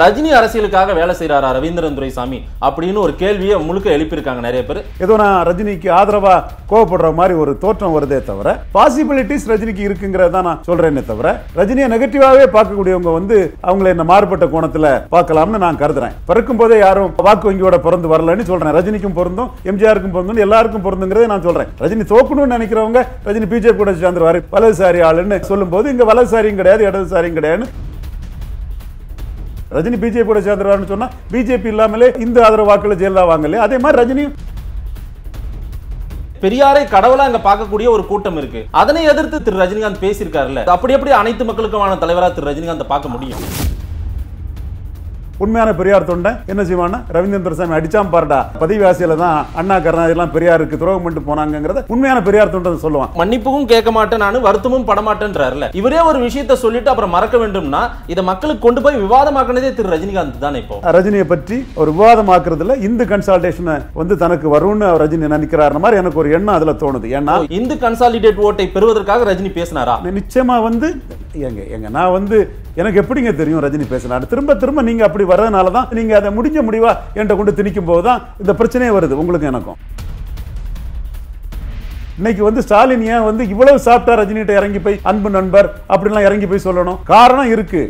ரஜினி அரசியலுக்காக வேலை செய்யறாரா ரவீந்திரன் துரைசாமி அப்படின்னு ஒரு கேள்வியை முழுக்க எழுப்பியிருக்காங்க நிறைய பேர் ஏதோ நான் ரஜினிக்கு ஆதரவா கோவப்படுற மாதிரி ஒரு தோற்றம் வருதே தவிர பாசிபிலிட்டிஸ் ரஜினிக்கு இருக்குங்கிறத நான் சொல்றேனே தவிர ரஜினியை நெகட்டிவாவே பார்க்கக்கூடியவங்க வந்து அவங்கள என்ன மாறுபட்ட கோணத்துல பார்க்கலாம்னு நான் கருதுறேன் பிறக்கும் போதே யாரும் வாக்கு வங்கியோட பிறந்து வரலன்னு சொல்றேன் ரஜினிக்கும் பொருந்தும் எம்ஜிஆருக்கும் பொருந்தும் எல்லாருக்கும் பொருந்துங்கிறத நான் சொல்றேன் ரஜினி தோக்கணும்னு நினைக்கிறவங்க ரஜினி பிஜேபி கூட சேர்ந்துருவாரு வலதுசாரி ஆளுன்னு சொல்லும் போது இங்க வலதுசாரியும் கிடையாது இடதுசாரியும் கிடையாதுன்னு ரஜினி பிஜேபியோட கூட சேர்ந்துறாருன்னு சொன்னால் பிஜேபி இல்லாமலே இந்த ஆதரவு வாக்குல ஜெயலலிதா வாங்கலையே அதே மாதிரி ரஜினி பெரியாரை கடவுளா அங்க பார்க்கக்கூடிய ஒரு கூட்டம் இருக்கு அதனை எதிர்த்து திரு ரஜினிகாந்த் பேசியிருக்காருல்ல அப்படி எப்படி அனைத்து மக்களுக்குமான தலைவரா திரு ரஜினிகாந்த் பார்க்க முடியும் உண்மையான பெரியார் தொண்டை என்ன செய்வான்னா ரவீந்திர சாமி அடிச்சாம் பாருடா பதிவாசியில தான் அண்ணா கருணாதிலாம் பெரியாருக்கு துரோகம் பண்ணிட்டு போனாங்கிறத உண்மையான பெரியார் தொண்டை சொல்லுவான் மன்னிப்பும் கேட்க மாட்டேன் நான் வருத்தமும் படமாட்டேன்றாருல இவரே ஒரு விஷயத்த சொல்லிட்டு அப்புறம் மறக்க வேண்டும்னா இதை மக்களுக்கு கொண்டு போய் விவாதமாக்குனதே திரு ரஜினிகாந்த் தானே இப்போ ரஜினியை பற்றி ஒரு விவாதமாக்குறதுல இந்து கன்சால்டேஷனை வந்து தனக்கு வரும்னு ரஜினி நினைக்கிறார் மாதிரி எனக்கு ஒரு எண்ணம் அதுல தோணுது ஏன்னா இந்து கன்சாலிடேட் ஓட்டை பெறுவதற்காக ரஜினி பேசினாரா நிச்சயமா வந்து எங்க எங்க நான் வந்து எனக்கு எப்படிங்க தெரியும் ரஜினி பேசினாரு திரும்ப திரும்ப நீங்க அப்படி வர்றதுனால தான் நீங்கள் அதை முடிஞ்ச முடிவாக என்கிட்ட கொண்டு திணிக்கும் போது தான் இந்த பிரச்சனையே வருது உங்களுக்கு எனக்கும் இன்னைக்கு வந்து ஸ்டாலின் ஏன் வந்து இவ்வளவு சாப்பிட்டா ரஜினிகிட்ட இறங்கி போய் அன்பு நண்பர் அப்படின்லாம் இறங்கி போய் சொல்லணும் காரணம் இருக்கு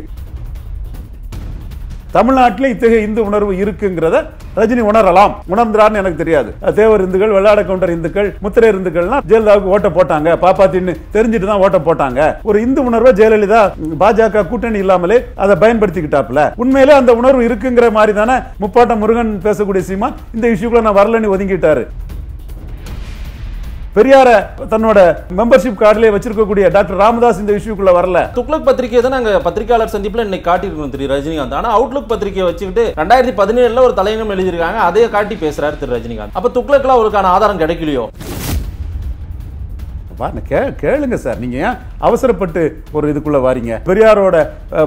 தமிழ்நாட்டில் இத்தகைய இந்து உணர்வு இருக்குங்கிறத ரஜினி உணரலாம் உணர்ந்தார்னு எனக்கு தெரியாது தேவர் இந்துக்கள் வெள்ளாட கவுண்டர் இந்துக்கள் முத்திரை இந்துக்கள்னா ஜெயலலிதாவுக்கு ஓட்ட போட்டாங்க பாப்பாத்தின்னு தெரிஞ்சுட்டு தான் ஓட்ட போட்டாங்க ஒரு இந்து உணர்வை ஜெயலலிதா பாஜக கூட்டணி இல்லாமலே அதை பயன்படுத்திக்கிட்டாப்ல உண்மையிலே அந்த உணர்வு இருக்குங்கிற மாதிரி தானே முப்பாட்ட முருகன் பேசக்கூடிய சீமா இந்த இஷ்யூக்குள்ள நான் வரலன்னு ஒதுங்கிட்டாரு பெரியார தன்னோட மெம்பர்ஷிப் கார்டிலே வச்சிருக்கக்கூடிய டாக்டர் ராமதாஸ் இந்த விஷயக்குள்ள வரல துக்ளக் பத்திரிகை தான் நாங்க பத்திரிகையாளர் சந்திப்புல இன்னைக்கு காட்டியிருக்கோம் திரு ரஜினிகாந்த் ஆனா அவுட்லுக் பத்திரிகையை வச்சுக்கிட்டு ரெண்டாயிரத்தி பதினேழுல ஒரு தலைநம் எழுதியிருக்காங்க அதையே காட்டி பேசுறாரு திரு ரஜினிகாந்த் அப்ப துக்ளக்லாம் அவருக்கான ஆதாரம் கிடைக்கலையோ பாருங்க கே கேளுங்க சார் நீங்க ஏன் அவசரப்பட்டு ஒரு இதுக்குள்ள வாரீங்க பெரியாரோட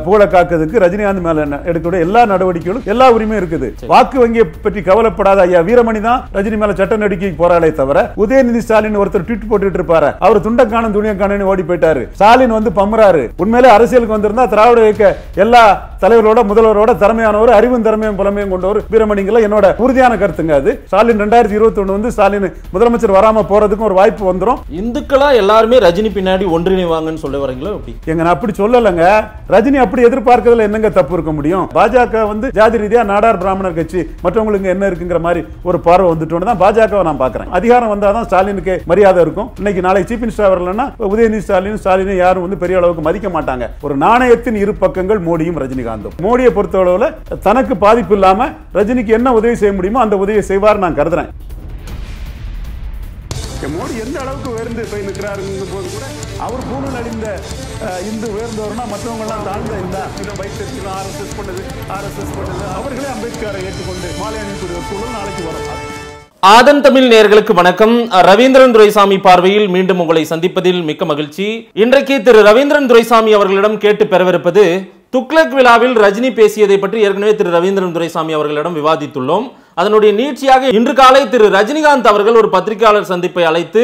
புகழை காக்கிறதுக்கு ரஜினிகாந்த் மேலே எடுக்கக்கூடிய எல்லா நடவடிக்கைகளும் எல்லா உரிமையும் இருக்குது வாக்கு வங்கியை பற்றி கவலைப்படாத ஐயா வீரமணி தான் ரஜினி மேல சட்ட நடிக்கை போறாளே தவிர உதயநிதி ஸ்டாலின் ஒருத்தர் ட்விட் போட்டுட்டு இருப்பாரு அவர் துண்டக்கானம் துணியக்கானு ஓடி போயிட்டாரு ஸ்டாலின் வந்து பம்புறாரு உண்மையிலே அரசியலுக்கு வந்திருந்தா திராவிட இயக்க எல்லா தலைவரோட முதல்வரோட திறமையானவர் அறிவும் திறமையும் புலமையும் கொண்டவர் வீரமணிங்கள என்னோட உறுதியான கருத்துங்க அது ஸ்டாலின் ரெண்டாயிரத்தி இருபத்தி ஒன்று வந்து ஸ்டாலின் முதலமைச்சர் வராம போறதுக்கும் ஒரு வாய்ப்பு வந்துடும் இந்துக்களை ஈக்குவலாக எல்லாருமே ரஜினி பின்னாடி ஒன்றிணைவாங்கன்னு சொல்ல வரீங்களோ அப்படி எங்க நான் அப்படி சொல்லலைங்க ரஜினி அப்படி எதிர்பார்க்கறதுல என்னங்க தப்பு இருக்க முடியும் பாஜக வந்து ஜாதி ரீதியாக நாடார் பிராமணர் கட்சி மற்றவங்களுக்கு என்ன இருக்குங்கிற மாதிரி ஒரு பார்வை வந்துட்டோன்னு தான் பாஜகவை நான் பார்க்குறேன் அதிகாரம் வந்தாதான் ஸ்டாலினுக்கு மரியாதை இருக்கும் இன்னைக்கு நாளைக்கு சீஃப் மினிஸ்டர் வரலன்னா உதயநிதி ஸ்டாலின் ஸ்டாலினும் யாரும் வந்து பெரிய அளவுக்கு மதிக்க மாட்டாங்க ஒரு நாணயத்தின் இரு பக்கங்கள் மோடியும் ரஜினிகாந்தும் மோடியை பொறுத்த பொறுத்தளவில் தனக்கு பாதிப்பு இல்லாமல் ரஜினிக்கு என்ன உதவி செய்ய முடியுமோ அந்த உதவியை செய்வார் நான் கருதுறேன் மோடி எந்த அளவுக்கு உயர்ந்து போய் நிற்கிறாருங்கும் போது கூட அவர் பூணல் அழிந்த இந்து உயர்ந்தவர்னா மற்றவங்கெல்லாம் தாழ்ந்த இந்த இதை பைக் தெரிஞ்சுக்கணும் ஆர்எஸ்எஸ் பண்ணுது ஆர்எஸ்எஸ் பண்ணது அவர்களே அம்பேத்கரை ஏற்றுக்கொண்டு மாலை அணிக்கூடிய சூழல் நாளைக்கு வரும் ஆதன் தமிழ் நேர்களுக்கு வணக்கம் ரவீந்திரன் துரைசாமி பார்வையில் மீண்டும் உங்களை சந்திப்பதில் மிக்க மகிழ்ச்சி இன்றைக்கு திரு ரவீந்திரன் துரைசாமி அவர்களிடம் கேட்டு பெறவிருப்பது துக்ளக் விழாவில் ரஜினி பேசியதை பற்றி ஏற்கனவே திரு ரவீந்திரன் துரைசாமி அவர்களிடம் விவாதித்துள்ளோம் அதனுடைய நீட்சியாக இன்று காலை திரு ரஜினிகாந்த் அவர்கள் ஒரு பத்திரிகையாளர் சந்திப்பை அழைத்து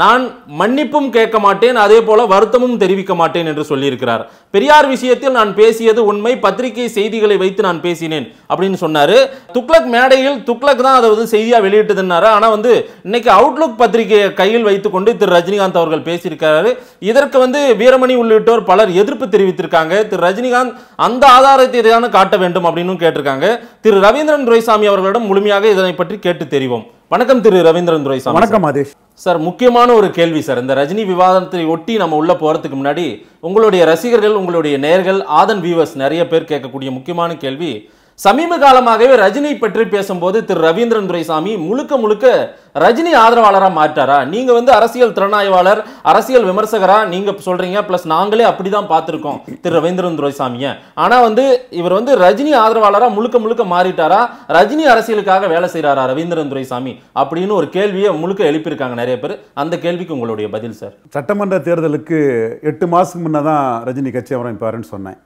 நான் மன்னிப்பும் கேட்க மாட்டேன் அதே போல வருத்தமும் தெரிவிக்க மாட்டேன் என்று சொல்லியிருக்கிறார் பெரியார் விஷயத்தில் நான் பேசியது உண்மை பத்திரிகை செய்திகளை வைத்து நான் பேசினேன் அப்படின்னு சொன்னாரு துக்ளக் மேடையில் துக்ளக் தான் அதை வந்து செய்தியாக வெளியிட்டதுன்னாரு ஆனால் வந்து இன்னைக்கு அவுட்லுக் பத்திரிகையை கையில் வைத்துக்கொண்டு திரு ரஜினிகாந்த் அவர்கள் பேசியிருக்கிறாரு இதற்கு வந்து வீரமணி உள்ளிட்டோர் பலர் எதிர்ப்பு தெரிவித்திருக்காங்க திரு ரஜினிகாந்த் அந்த ஆதாரத்தை தானே காட்ட வேண்டும் அப்படின்னு கேட்டிருக்காங்க திரு ரவீந்திரன் துரைசாமி அவர்களிடம் முழுமையாக இதனை பற்றி கேட்டு தெரிவோம் வணக்கம் திரு ரவீந்திரன் துரை சார் வணக்கம் ஆதேஷ் சார் முக்கியமான ஒரு கேள்வி சார் இந்த ரஜினி விவாதத்தை ஒட்டி நம்ம உள்ள போகிறதுக்கு முன்னாடி உங்களுடைய ரசிகர்கள் உங்களுடைய நேர்கள் ஆதன் வியூவர்ஸ் நிறைய பேர் கேட்கக்கூடிய முக்கியமான கேள்வி சமீப காலமாகவே ரஜினி பற்றி பேசும்போது திரு ரவீந்திரன் துரைசாமி முழுக்க முழுக்க ரஜினி ஆதரவாளராக மாற்றாரா நீங்கள் வந்து அரசியல் திறனாய்வாளர் அரசியல் விமர்சகராக நீங்கள் சொல்கிறீங்க ப்ளஸ் நாங்களே அப்படி தான் பார்த்துருக்கோம் திரு ரவீந்திரன் துரைசாமிய ஆனால் வந்து இவர் வந்து ரஜினி ஆதரவாளராக முழுக்க முழுக்க மாறிட்டாரா ரஜினி அரசியலுக்காக வேலை செய்கிறாரா ரவீந்திரன் துரைசாமி அப்படின்னு ஒரு கேள்வியை முழுக்க எழுப்பியிருக்காங்க நிறைய பேர் அந்த கேள்விக்கு உங்களுடைய பதில் சார் சட்டமன்ற தேர்தலுக்கு எட்டு மாசத்துக்கு முன்னே தான் ரஜினி கட்சி அவரம் சொன்னேன்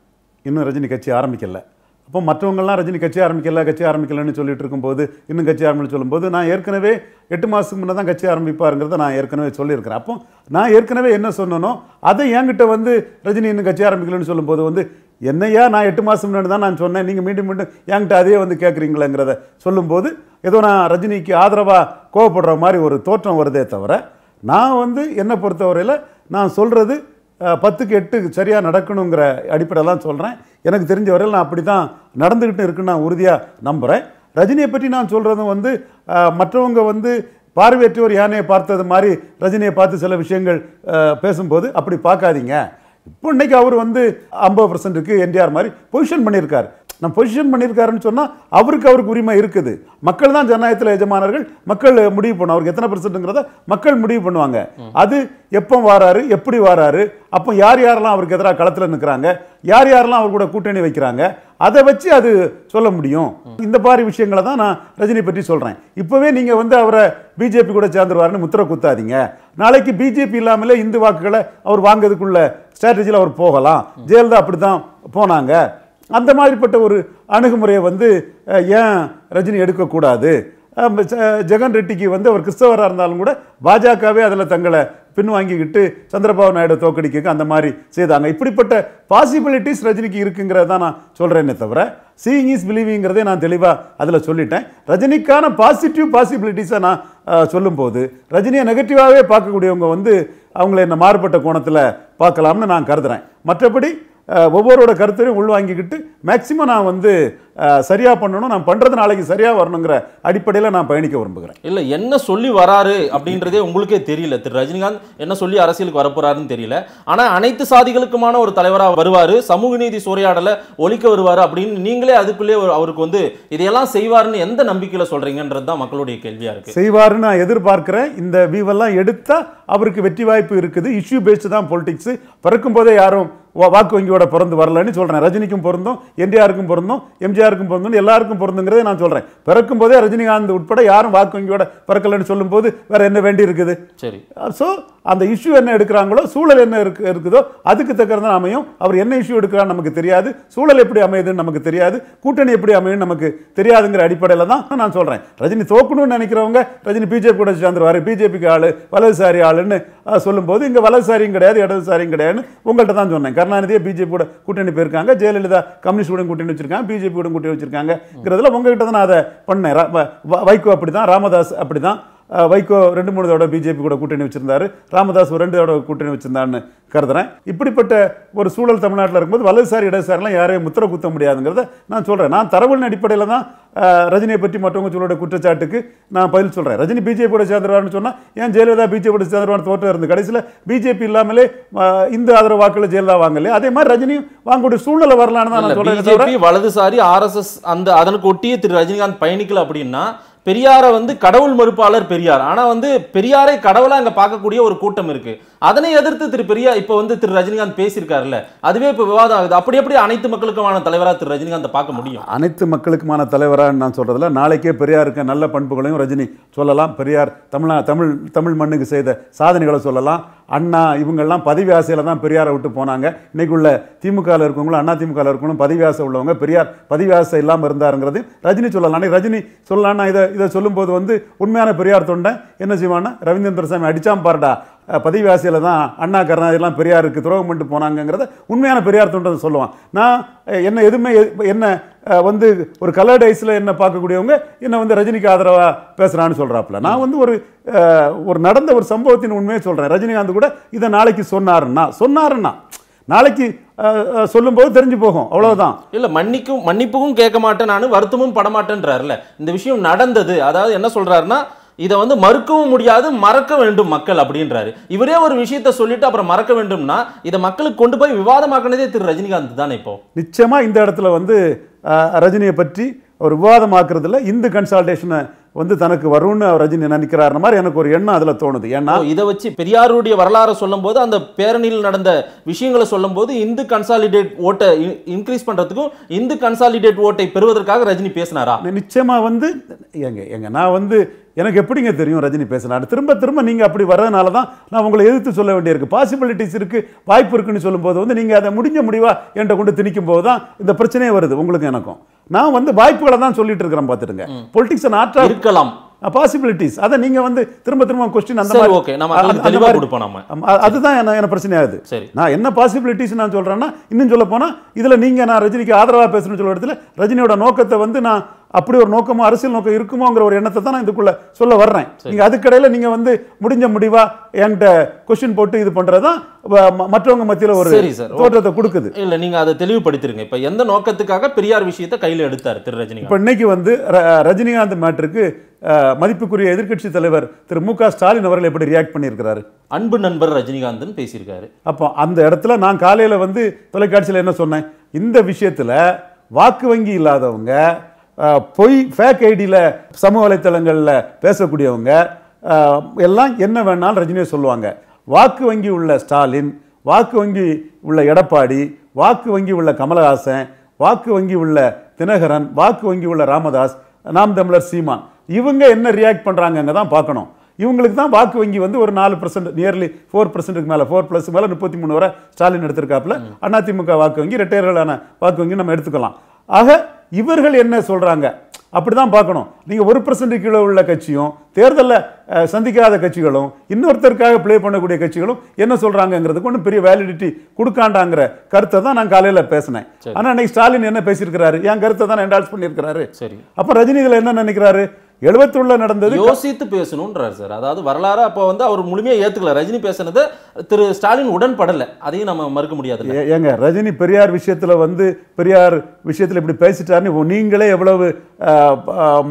இன்னும் ரஜினி கட்சி ஆரம்பிக்கலை அப்போ மற்றவங்கள்லாம் ரஜினி கட்சி ஆரம்பிக்கல கட்சி ஆரம்பிக்கலன்னு சொல்லிட்டு இருக்கும்போது இன்னும் கட்சி ஆரம்பிச்சு சொல்லும்போது நான் ஏற்கனவே எட்டு மாதத்துக்கு முன்னே தான் கட்சி ஆரம்பிப்பாருங்கிறத நான் ஏற்கனவே சொல்லியிருக்கிறேன் அப்போ நான் ஏற்கனவே என்ன சொன்னனோ அதை என்கிட்ட வந்து ரஜினி இன்னும் கட்சி ஆரம்பிக்கலன்னு சொல்லும்போது வந்து என்னையா நான் எட்டு மாதம் முன்னாடி தான் நான் சொன்னேன் நீங்கள் மீண்டும் மீண்டும் என்கிட்ட அதே வந்து கேட்குறீங்களேங்கிறத சொல்லும்போது ஏதோ நான் ரஜினிக்கு ஆதரவாக கோவப்படுற மாதிரி ஒரு தோற்றம் வருதே தவிர நான் வந்து என்னை பொறுத்தவரையில் நான் சொல்கிறது பத்துக்கு எட்டு சரியாக நடக்கணுங்கிற அடிப்படையில் தான் சொல்கிறேன் எனக்கு தெரிஞ்ச வரையில் நான் அப்படி தான் நடந்துக்கிட்டு இருக்குன்னு நான் உறுதியாக நம்புகிறேன் ரஜினியை பற்றி நான் சொல்கிறதும் வந்து மற்றவங்க வந்து பார்வையற்றவர் யானையை பார்த்தது மாதிரி ரஜினியை பார்த்து சில விஷயங்கள் பேசும்போது அப்படி பார்க்காதீங்க இப்போ இன்றைக்கி அவர் வந்து ஐம்பது பர்சன்ட்டுக்கு என்டிஆர் மாதிரி பொசிஷன் பண்ணியிருக்கார் நான் பொசிஷன் பண்ணியிருக்காருன்னு சொன்னால் அவருக்கு அவருக்கு உரிமை இருக்குது மக்கள் தான் ஜனநாயகத்தில் எஜமானர்கள் மக்கள் முடிவு பண்ணும் அவருக்கு எத்தனை பர்சன்ட்ங்கிறத மக்கள் முடிவு பண்ணுவாங்க அது எப்போ வராரு எப்படி வராரு அப்போ யார் யாரெல்லாம் அவருக்கு எதிராக களத்தில் நிற்கிறாங்க யார் யாரெல்லாம் அவர் கூட கூட்டணி வைக்கிறாங்க அதை வச்சு அது சொல்ல முடியும் இந்த மாதிரி விஷயங்களை தான் நான் ரஜினி பற்றி சொல்கிறேன் இப்போவே நீங்கள் வந்து அவரை பிஜேபி கூட சேர்ந்துருவாருன்னு முத்திர குத்தாதீங்க நாளைக்கு பிஜேபி இல்லாமலே இந்து வாக்குகளை அவர் வாங்கிறதுக்குள்ள ஸ்ட்ராட்டஜியில் அவர் போகலாம் ஜெயலலிதா அப்படி தான் போனாங்க அந்த மாதிரிப்பட்ட ஒரு அணுகுமுறையை வந்து ஏன் ரஜினி எடுக்கக்கூடாது ஜெகன் ரெட்டிக்கு வந்து அவர் கிறிஸ்தவராக இருந்தாலும் கூட பாஜகவே அதில் தங்களை பின்வாங்கிக்கிட்டு சந்திரபாபு நாயுடு தோக்கடிக்க அந்த மாதிரி செய்தாங்க இப்படிப்பட்ட பாசிபிலிட்டிஸ் ரஜினிக்கு இருக்குங்கிறத தான் நான் சொல்கிறேனே தவிர சீயிங் இஸ் பிலீவிங்கிறதே நான் தெளிவாக அதில் சொல்லிட்டேன் ரஜினிக்கான பாசிட்டிவ் பாசிபிலிட்டிஸை நான் சொல்லும்போது ரஜினியை நெகட்டிவாகவே பார்க்கக்கூடியவங்க வந்து அவங்கள என்ன மாறுபட்ட கோணத்தில் பார்க்கலாம்னு நான் கருதுகிறேன் மற்றபடி ஒவ்வொருவோட கருத்தையும் உள்வாங்கிக்கிட்டு மேக்சிமம் நான் வந்து சரியாக பண்ணணும் நான் பண்ணுறது நாளைக்கு சரியாக வரணுங்கிற அடிப்படையில் நான் பயணிக்க விரும்புகிறேன் இல்லை என்ன சொல்லி வராரு அப்படின்றதே உங்களுக்கே தெரியல திரு ரஜினிகாந்த் என்ன சொல்லி அரசியலுக்கு வரப்போறாருன்னு தெரியல ஆனால் அனைத்து சாதிகளுக்குமான ஒரு தலைவராக வருவார் சமூக நீதி சூறையாடலை ஒழிக்க வருவார் அப்படின்னு நீங்களே அதுக்குள்ளே அவருக்கு வந்து இதையெல்லாம் செய்வார்னு எந்த நம்பிக்கையில் சொல்கிறீங்கன்றது தான் மக்களுடைய கேள்வியாக இருக்குது செய்வார்னு நான் எதிர்பார்க்குறேன் இந்த வீவெல்லாம் எடுத்தால் அவருக்கு வெற்றி வாய்ப்பு இருக்குது இஷ்யூ பேஸ்டு தான் பொலிட்டிக்ஸு பிறக்கும் போதே யாரும் வாக்கு வங்கியோட பிறந்து வரலன்னு சொல்கிறேன் ரஜினிக்கும் பொருந்தும் என்டிஆருக்கும் பொருந்தும் எம்ஜிஆருக்கும் பொருந்தும் எல்லாருக்கும் பொருந்துங்கிறதே நான் சொல்கிறேன் பிறக்கும் போதே ரஜினிகாந்த் உட்பட யாரும் வாக்கு வங்கியோட பிறக்கலன்னு சொல்லும்போது வேறு என்ன வேண்டி இருக்குது சரி ஸோ அந்த இஷ்யூ என்ன எடுக்கிறாங்களோ சூழல் என்ன இருக்கு இருக்குதோ அதுக்கு தக்கிறத அமையும் அவர் என்ன இஷ்யூ எடுக்கிறான்னு நமக்கு தெரியாது சூழல் எப்படி அமையுதுன்னு நமக்கு தெரியாது கூட்டணி எப்படி அமையும்னு நமக்கு தெரியாதுங்கிற அடிப்படையில் தான் நான் சொல்கிறேன் ரஜினி தோக்கணும்னு நினைக்கிறவங்க ரஜினி பிஜேபி கூட சேர்ந்துருவார் பிஜேபிக்கு ஆள் வலதுசாரி ஆளுன்னு சொல்லும்போது இங்கே வலதுசாரியும் கிடையாது இடதுசாரியும் கிடையாதுன்னு உங்கள்கிட்ட தான் சொன்னேன் கருணாநிதியை பிஜேபியோட கூட்டணி போயிருக்காங்க ஜெயலலிதா கம்யூனிஸ்டோட கூட்டணி வச்சிருக்காங்க பிஜேபியோட கூட்டணி வச்சிருக்காங்கிறதுல உங்ககிட்ட தான் நான் அதை பண்ணேன் வைகோ அப்படி தான் ராமதாஸ் அப்படி தான் வைகோ ரெண்டு மூணு தடவை பிஜேபி கூட கூட்டணி வச்சிருந்தாரு ராமதாஸ் ஒரு ரெண்டு தடவை கூட்டணி வச்சிருந்தான்னு கருதுறேன் இப்படிப்பட்ட ஒரு சூழல் தமிழ்நாட்டில் இருக்கும்போது வலதுசாரி இடதுசாரிலாம் யாரையும் முத்திர குத்த முடியாதுங்கிறத நான் சொல்கிறேன் நான் தரவுகளின் அடிப்படையில் தான் ரஜினியை பற்றி மற்றவங்க சொல்லுடைய குற்றச்சாட்டுக்கு நான் பதில் சொல்கிறேன் ரஜினி பிஜேபியோட கூட சேர்ந்துருவார்னு சொன்னால் ஏன் ஜெயலலிதா பிஜேபியோட கூட தோற்றம் இருந்து கடைசியில் பிஜேபி இல்லாமலே இந்த ஆதரவு வாக்கில் ஜெயலலிதா வாங்கலையே அதே மாதிரி ரஜினி வாங்கக்கூடிய சூழ்நிலை வரலான்னு தான் நான் சொல்கிறேன் வலதுசாரி ஆர்எஸ்எஸ் அந்த அதனுக்கு ஒட்டியே திரு ரஜினிகாந்த் பயணிக்கல அப்படின்னா பெரியாரை வந்து கடவுள் மறுப்பாளர் பெரியார் ஆனால் வந்து பெரியாரை கடவுளாக அங்கே பார்க்கக்கூடிய ஒரு கூட்டம் இருக்குது அதனை எதிர்த்து திரு பெரியா இப்போ வந்து திரு ரஜினிகாந்த் பேசியிருக்காருல்ல அதுவே இப்போ விவாதம் ஆகுது அப்படி எப்படி அனைத்து மக்களுக்குமான தலைவராக திரு ரஜினிகாந்தை பார்க்க முடியும் அனைத்து மக்களுக்குமான தலைவராக நான் சொல்கிறதுல நாளைக்கே பெரியாருக்கு நல்ல பண்புகளையும் ரஜினி சொல்லலாம் பெரியார் தமிழ்நா தமிழ் தமிழ் மண்ணுக்கு செய்த சாதனைகளை சொல்லலாம் அண்ணா இவங்கெல்லாம் பதவி ஆசையில் தான் பெரியாரை விட்டு போனாங்க இன்னைக்கு உள்ள திமுகவில் இருக்கவங்களும் அண்ணா திமுகவில் இருக்கவங்களும் பதவி ஆசை உள்ளவங்க பெரியார் பதவி ஆசை இல்லாமல் இருந்தாருங்கிறது ரஜினி சொல்லலாம் ரஜினி சொல்லலாம்னா இதை இதை சொல்லும்போது வந்து உண்மையான பெரியார் தொண்டை என்ன செய்வான்னா ரவீந்திரன் சாமி பாருடா பதிவாசியில் தான் அண்ணா பெரியார் பெரியாருக்கு துரோகம் பண்ணிட்டு போனாங்கிறத உண்மையான பெரியார் தொண்டர் சொல்லுவான் நான் என்ன எதுவுமே என்ன வந்து ஒரு கலர் டைஸில் என்ன பார்க்கக்கூடியவங்க என்னை வந்து ரஜினிக்கு ஆதரவாக பேசுகிறான்னு சொல்கிறாப்புல நான் வந்து ஒரு ஒரு நடந்த ஒரு சம்பவத்தின் உண்மையை சொல்கிறேன் ரஜினிகாந்த் கூட இதை நாளைக்கு சொன்னாருன்னா சொன்னாருன்னா நாளைக்கு சொல்லும்போது தெரிஞ்சு போகும் அவ்வளவுதான் இல்ல மன்னிக்கும் மன்னிப்பும் கேட்க மாட்டேன் நான் வருத்தமும் படமாட்டேன்றாருல இந்த விஷயம் நடந்தது அதாவது என்ன சொல்றாருன்னா இதை வந்து மறுக்கவும் முடியாது மறக்க வேண்டும் மக்கள் அப்படின்றாரு இவரே ஒரு விஷயத்த சொல்லிட்டு அப்புறம் மறக்க வேண்டும்னா இதை மக்களுக்கு கொண்டு போய் விவாதமாக்கினதே திரு ரஜினிகாந்த் தானே இப்போ நிச்சயமா இந்த இடத்துல வந்து ரஜினியை பற்றி ஒரு விவாதமாக்குறதுல இந்து கன்சல்டேஷனை வந்து தனக்கு வரும்னு அவர் ரஜினி நினைக்கிறார் மாதிரி எனக்கு ஒரு எண்ணம் அதில் தோணுது ஏன்னா இதை வச்சு பெரியாருடைய வரலாறு சொல்லும்போது அந்த பேரணியில் நடந்த விஷயங்களை சொல்லும்போது இந்து கன்சாலிடேட் ஓட்டை இன்க்ரீஸ் பண்ணுறதுக்கும் இந்து கன்சாலிடேட் ஓட்டை பெறுவதற்காக ரஜினி பேசினாரா நிச்சயமாக வந்து எங்க எங்க நான் வந்து எனக்கு எப்படிங்க தெரியும் ரஜினி பேசினார் திரும்ப திரும்ப நீங்கள் அப்படி வர்றதுனால தான் நான் உங்களை எதிர்த்து சொல்ல வேண்டியிருக்கு பாசிபிலிட்டிஸ் இருக்குது வாய்ப்பு இருக்குன்னு சொல்லும்போது வந்து நீங்கள் அதை முடிஞ்ச முடிவாக என்கிட்ட கொண்டு திணிக்கும் போது தான் இந்த பிரச்சனையே வருது உங்களுக்கு எனக்கும் நான் வந்து வாய்ப்புகளை தான் சொல்லிட்டு இருக்கிறேன் பார்த்துட்டுங்க பொலிட்டிக்ஸ் நாட்டா இருக்கலாம் பாசிபிலிட்டிஸ் uh, அதை நீங்கள் வந்து திரும்ப திரும்ப கொஸ்டின் அந்த மாதிரி ஓகே நம்ம அதுதான் என்ன என்ன பிரச்சனை ஆகுது சரி நான் என்ன பாசிபிலிட்டிஸ் நான் சொல்கிறேன்னா இன்னும் சொல்ல போனால் இதில் நீங்கள் நான் ரஜினிக்கு ஆதரவாக பேசணும்னு சொல்ல இடத்துல ரஜினியோட நோக்கத்தை வந்து நான் அப்படி ஒரு நோக்கமோ அரசியல் நோக்கம் இருக்குமோங்கிற ஒரு எண்ணத்தை தான் நான் இதுக்குள்ள சொல்ல வர்றேன் நீங்க அதுக்கடையில நீங்க வந்து முடிஞ்ச முடிவா என்கிட்ட கொஸ்டின் போட்டு இது பண்றதா மற்றவங்க மத்தியில் ஒரு தோற்றத்தை கொடுக்குது இல்ல நீங்க அதை தெளிவுபடுத்திருங்க இப்போ எந்த நோக்கத்துக்காக பெரியார் விஷயத்தை கையில் எடுத்தார் திரு ரஜினி இப்போ இன்னைக்கு வந்து ரஜினிகாந்த் மேட்ருக்கு மதிப்புக்குரிய எதிர்கட்சி தலைவர் திரு மு க ஸ்டாலின் அவர்கள் எப்படி ரியாக்ட் பண்ணியிருக்கிறாரு அன்பு நண்பர் ரஜினிகாந்த் பேசியிருக்காரு அப்போ அந்த இடத்துல நான் காலையில் வந்து தொலைக்காட்சியில் என்ன சொன்னேன் இந்த விஷயத்தில் வாக்கு வங்கி இல்லாதவங்க பொய் ஃபேக் ஐடியில் சமூக வலைத்தளங்களில் பேசக்கூடியவங்க எல்லாம் என்ன வேணாலும் ரஜினியை சொல்லுவாங்க வாக்கு வங்கி உள்ள ஸ்டாலின் வாக்கு வங்கி உள்ள எடப்பாடி வாக்கு வங்கி உள்ள கமலஹாசன் வாக்கு வங்கி உள்ள தினகரன் வாக்கு வங்கி உள்ள ராமதாஸ் நாம் தமிழர் சீமான் இவங்க என்ன ரியாக்ட் பண்ணுறாங்கங்க தான் பார்க்கணும் இவங்களுக்கு தான் வாக்கு வங்கி வந்து ஒரு நாலு பர்சன்ட் நியர்லி ஃபோர் பர்சன்ட்டுக்கு மேலே ஃபோர் ப்ளஸ் மேலே முப்பத்தி மூணு வரை ஸ்டாலின் எடுத்திருக்காப்புல அதிமுக வாக்கு வங்கி ரிட்டையர்களான வாக்கு வங்கி நம்ம எடுத்துக்கலாம் ஆக இவர்கள் என்ன சொல்கிறாங்க அப்படி தான் பார்க்கணும் நீங்கள் ஒரு பர்சன்ட் கீழே உள்ள கட்சியும் தேர்தலில் சந்திக்காத கட்சிகளும் இன்னொருத்தருக்காக ப்ளே பண்ணக்கூடிய கட்சிகளும் என்ன சொல்கிறாங்கங்கிறதுக்கு ஒன்றும் பெரிய வேலிடிட்டி கொடுக்காண்டாங்கிற கருத்தை தான் நான் காலையில் பேசினேன் ஆனால் அன்னைக்கு ஸ்டாலின் என்ன பேசியிருக்கிறாரு என் கருத்தை தான் என்டால்ஸ் பண்ணியிருக்கிறாரு சரி அப்போ ரஜினி என்ன நினைக்கிறாரு எழுபத்தொள்ள நடந்தது யோசித்து பேசணும்ன்றார் சார் அதாவது வரலாறு அப்போ வந்து அவர் முழுமையாக ஏற்றுக்கல ரஜினி பேசினது திரு ஸ்டாலின் உடன்படலை அதையும் நம்ம மறுக்க முடியாது ஏங்க ரஜினி பெரியார் விஷயத்தில் வந்து பெரியார் விஷயத்தில் இப்படி பேசிட்டாருன்னு நீங்களே எவ்வளவு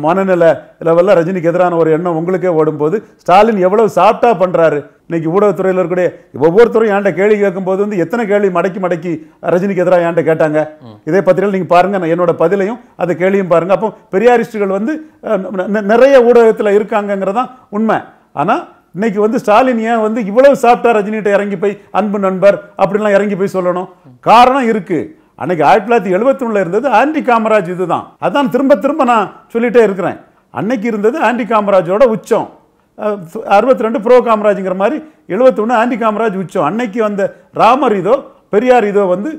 மனநிலை லெவலில் ரஜினிக்கு எதிரான ஒரு எண்ணம் உங்களுக்கே ஓடும்போது ஸ்டாலின் எவ்வளவு சாஃப்டாக பண்ணுறாரு இன்றைக்கி ஊடகத்துறையில் இருக்கக்கூடிய ஒவ்வொருத்தரும் ஏன்ட்ட கேள்வி கேட்கும்போது வந்து எத்தனை கேள்வி மடக்கி மடக்கி ரஜினிக்கு எதிராக ஏன்ட்ட கேட்டாங்க இதே பத்திரிகையில் நீங்கள் பாருங்கள் நான் என்னோட பதிலையும் அந்த கேள்வியும் பாருங்கள் அப்போ பெரியாரிஸ்டுகள் வந்து நிறைய ஊடகத்தில் இருக்காங்கிறதான் உண்மை ஆனால் இன்னைக்கு வந்து ஸ்டாலின் ஏன் வந்து இவ்வளவு சாப்பிட்டா ரஜினிகிட்ட இறங்கி போய் அன்பு நண்பர் அப்படின்லாம் இறங்கி போய் சொல்லணும் காரணம் இருக்கு அன்னைக்கு ஆயிரத்தி தொள்ளாயிரத்தி எழுபத்தி ஒன்றில் இருந்தது ஆண்டி காமராஜ் இதுதான் அதான் திரும்ப திரும்ப நான் சொல்லிகிட்டே இருக்கிறேன் அன்னைக்கு இருந்தது ஆண்டி காமராஜோட உச்சம் அறுபத்தி ரெண்டு ப்ரோ காமராஜுங்கிற மாதிரி எழுபத்தொன்று ஆண்டி காமராஜ் உச்சம் அன்னைக்கு வந்த ராமர் இதோ பெரியார் இதோ வந்து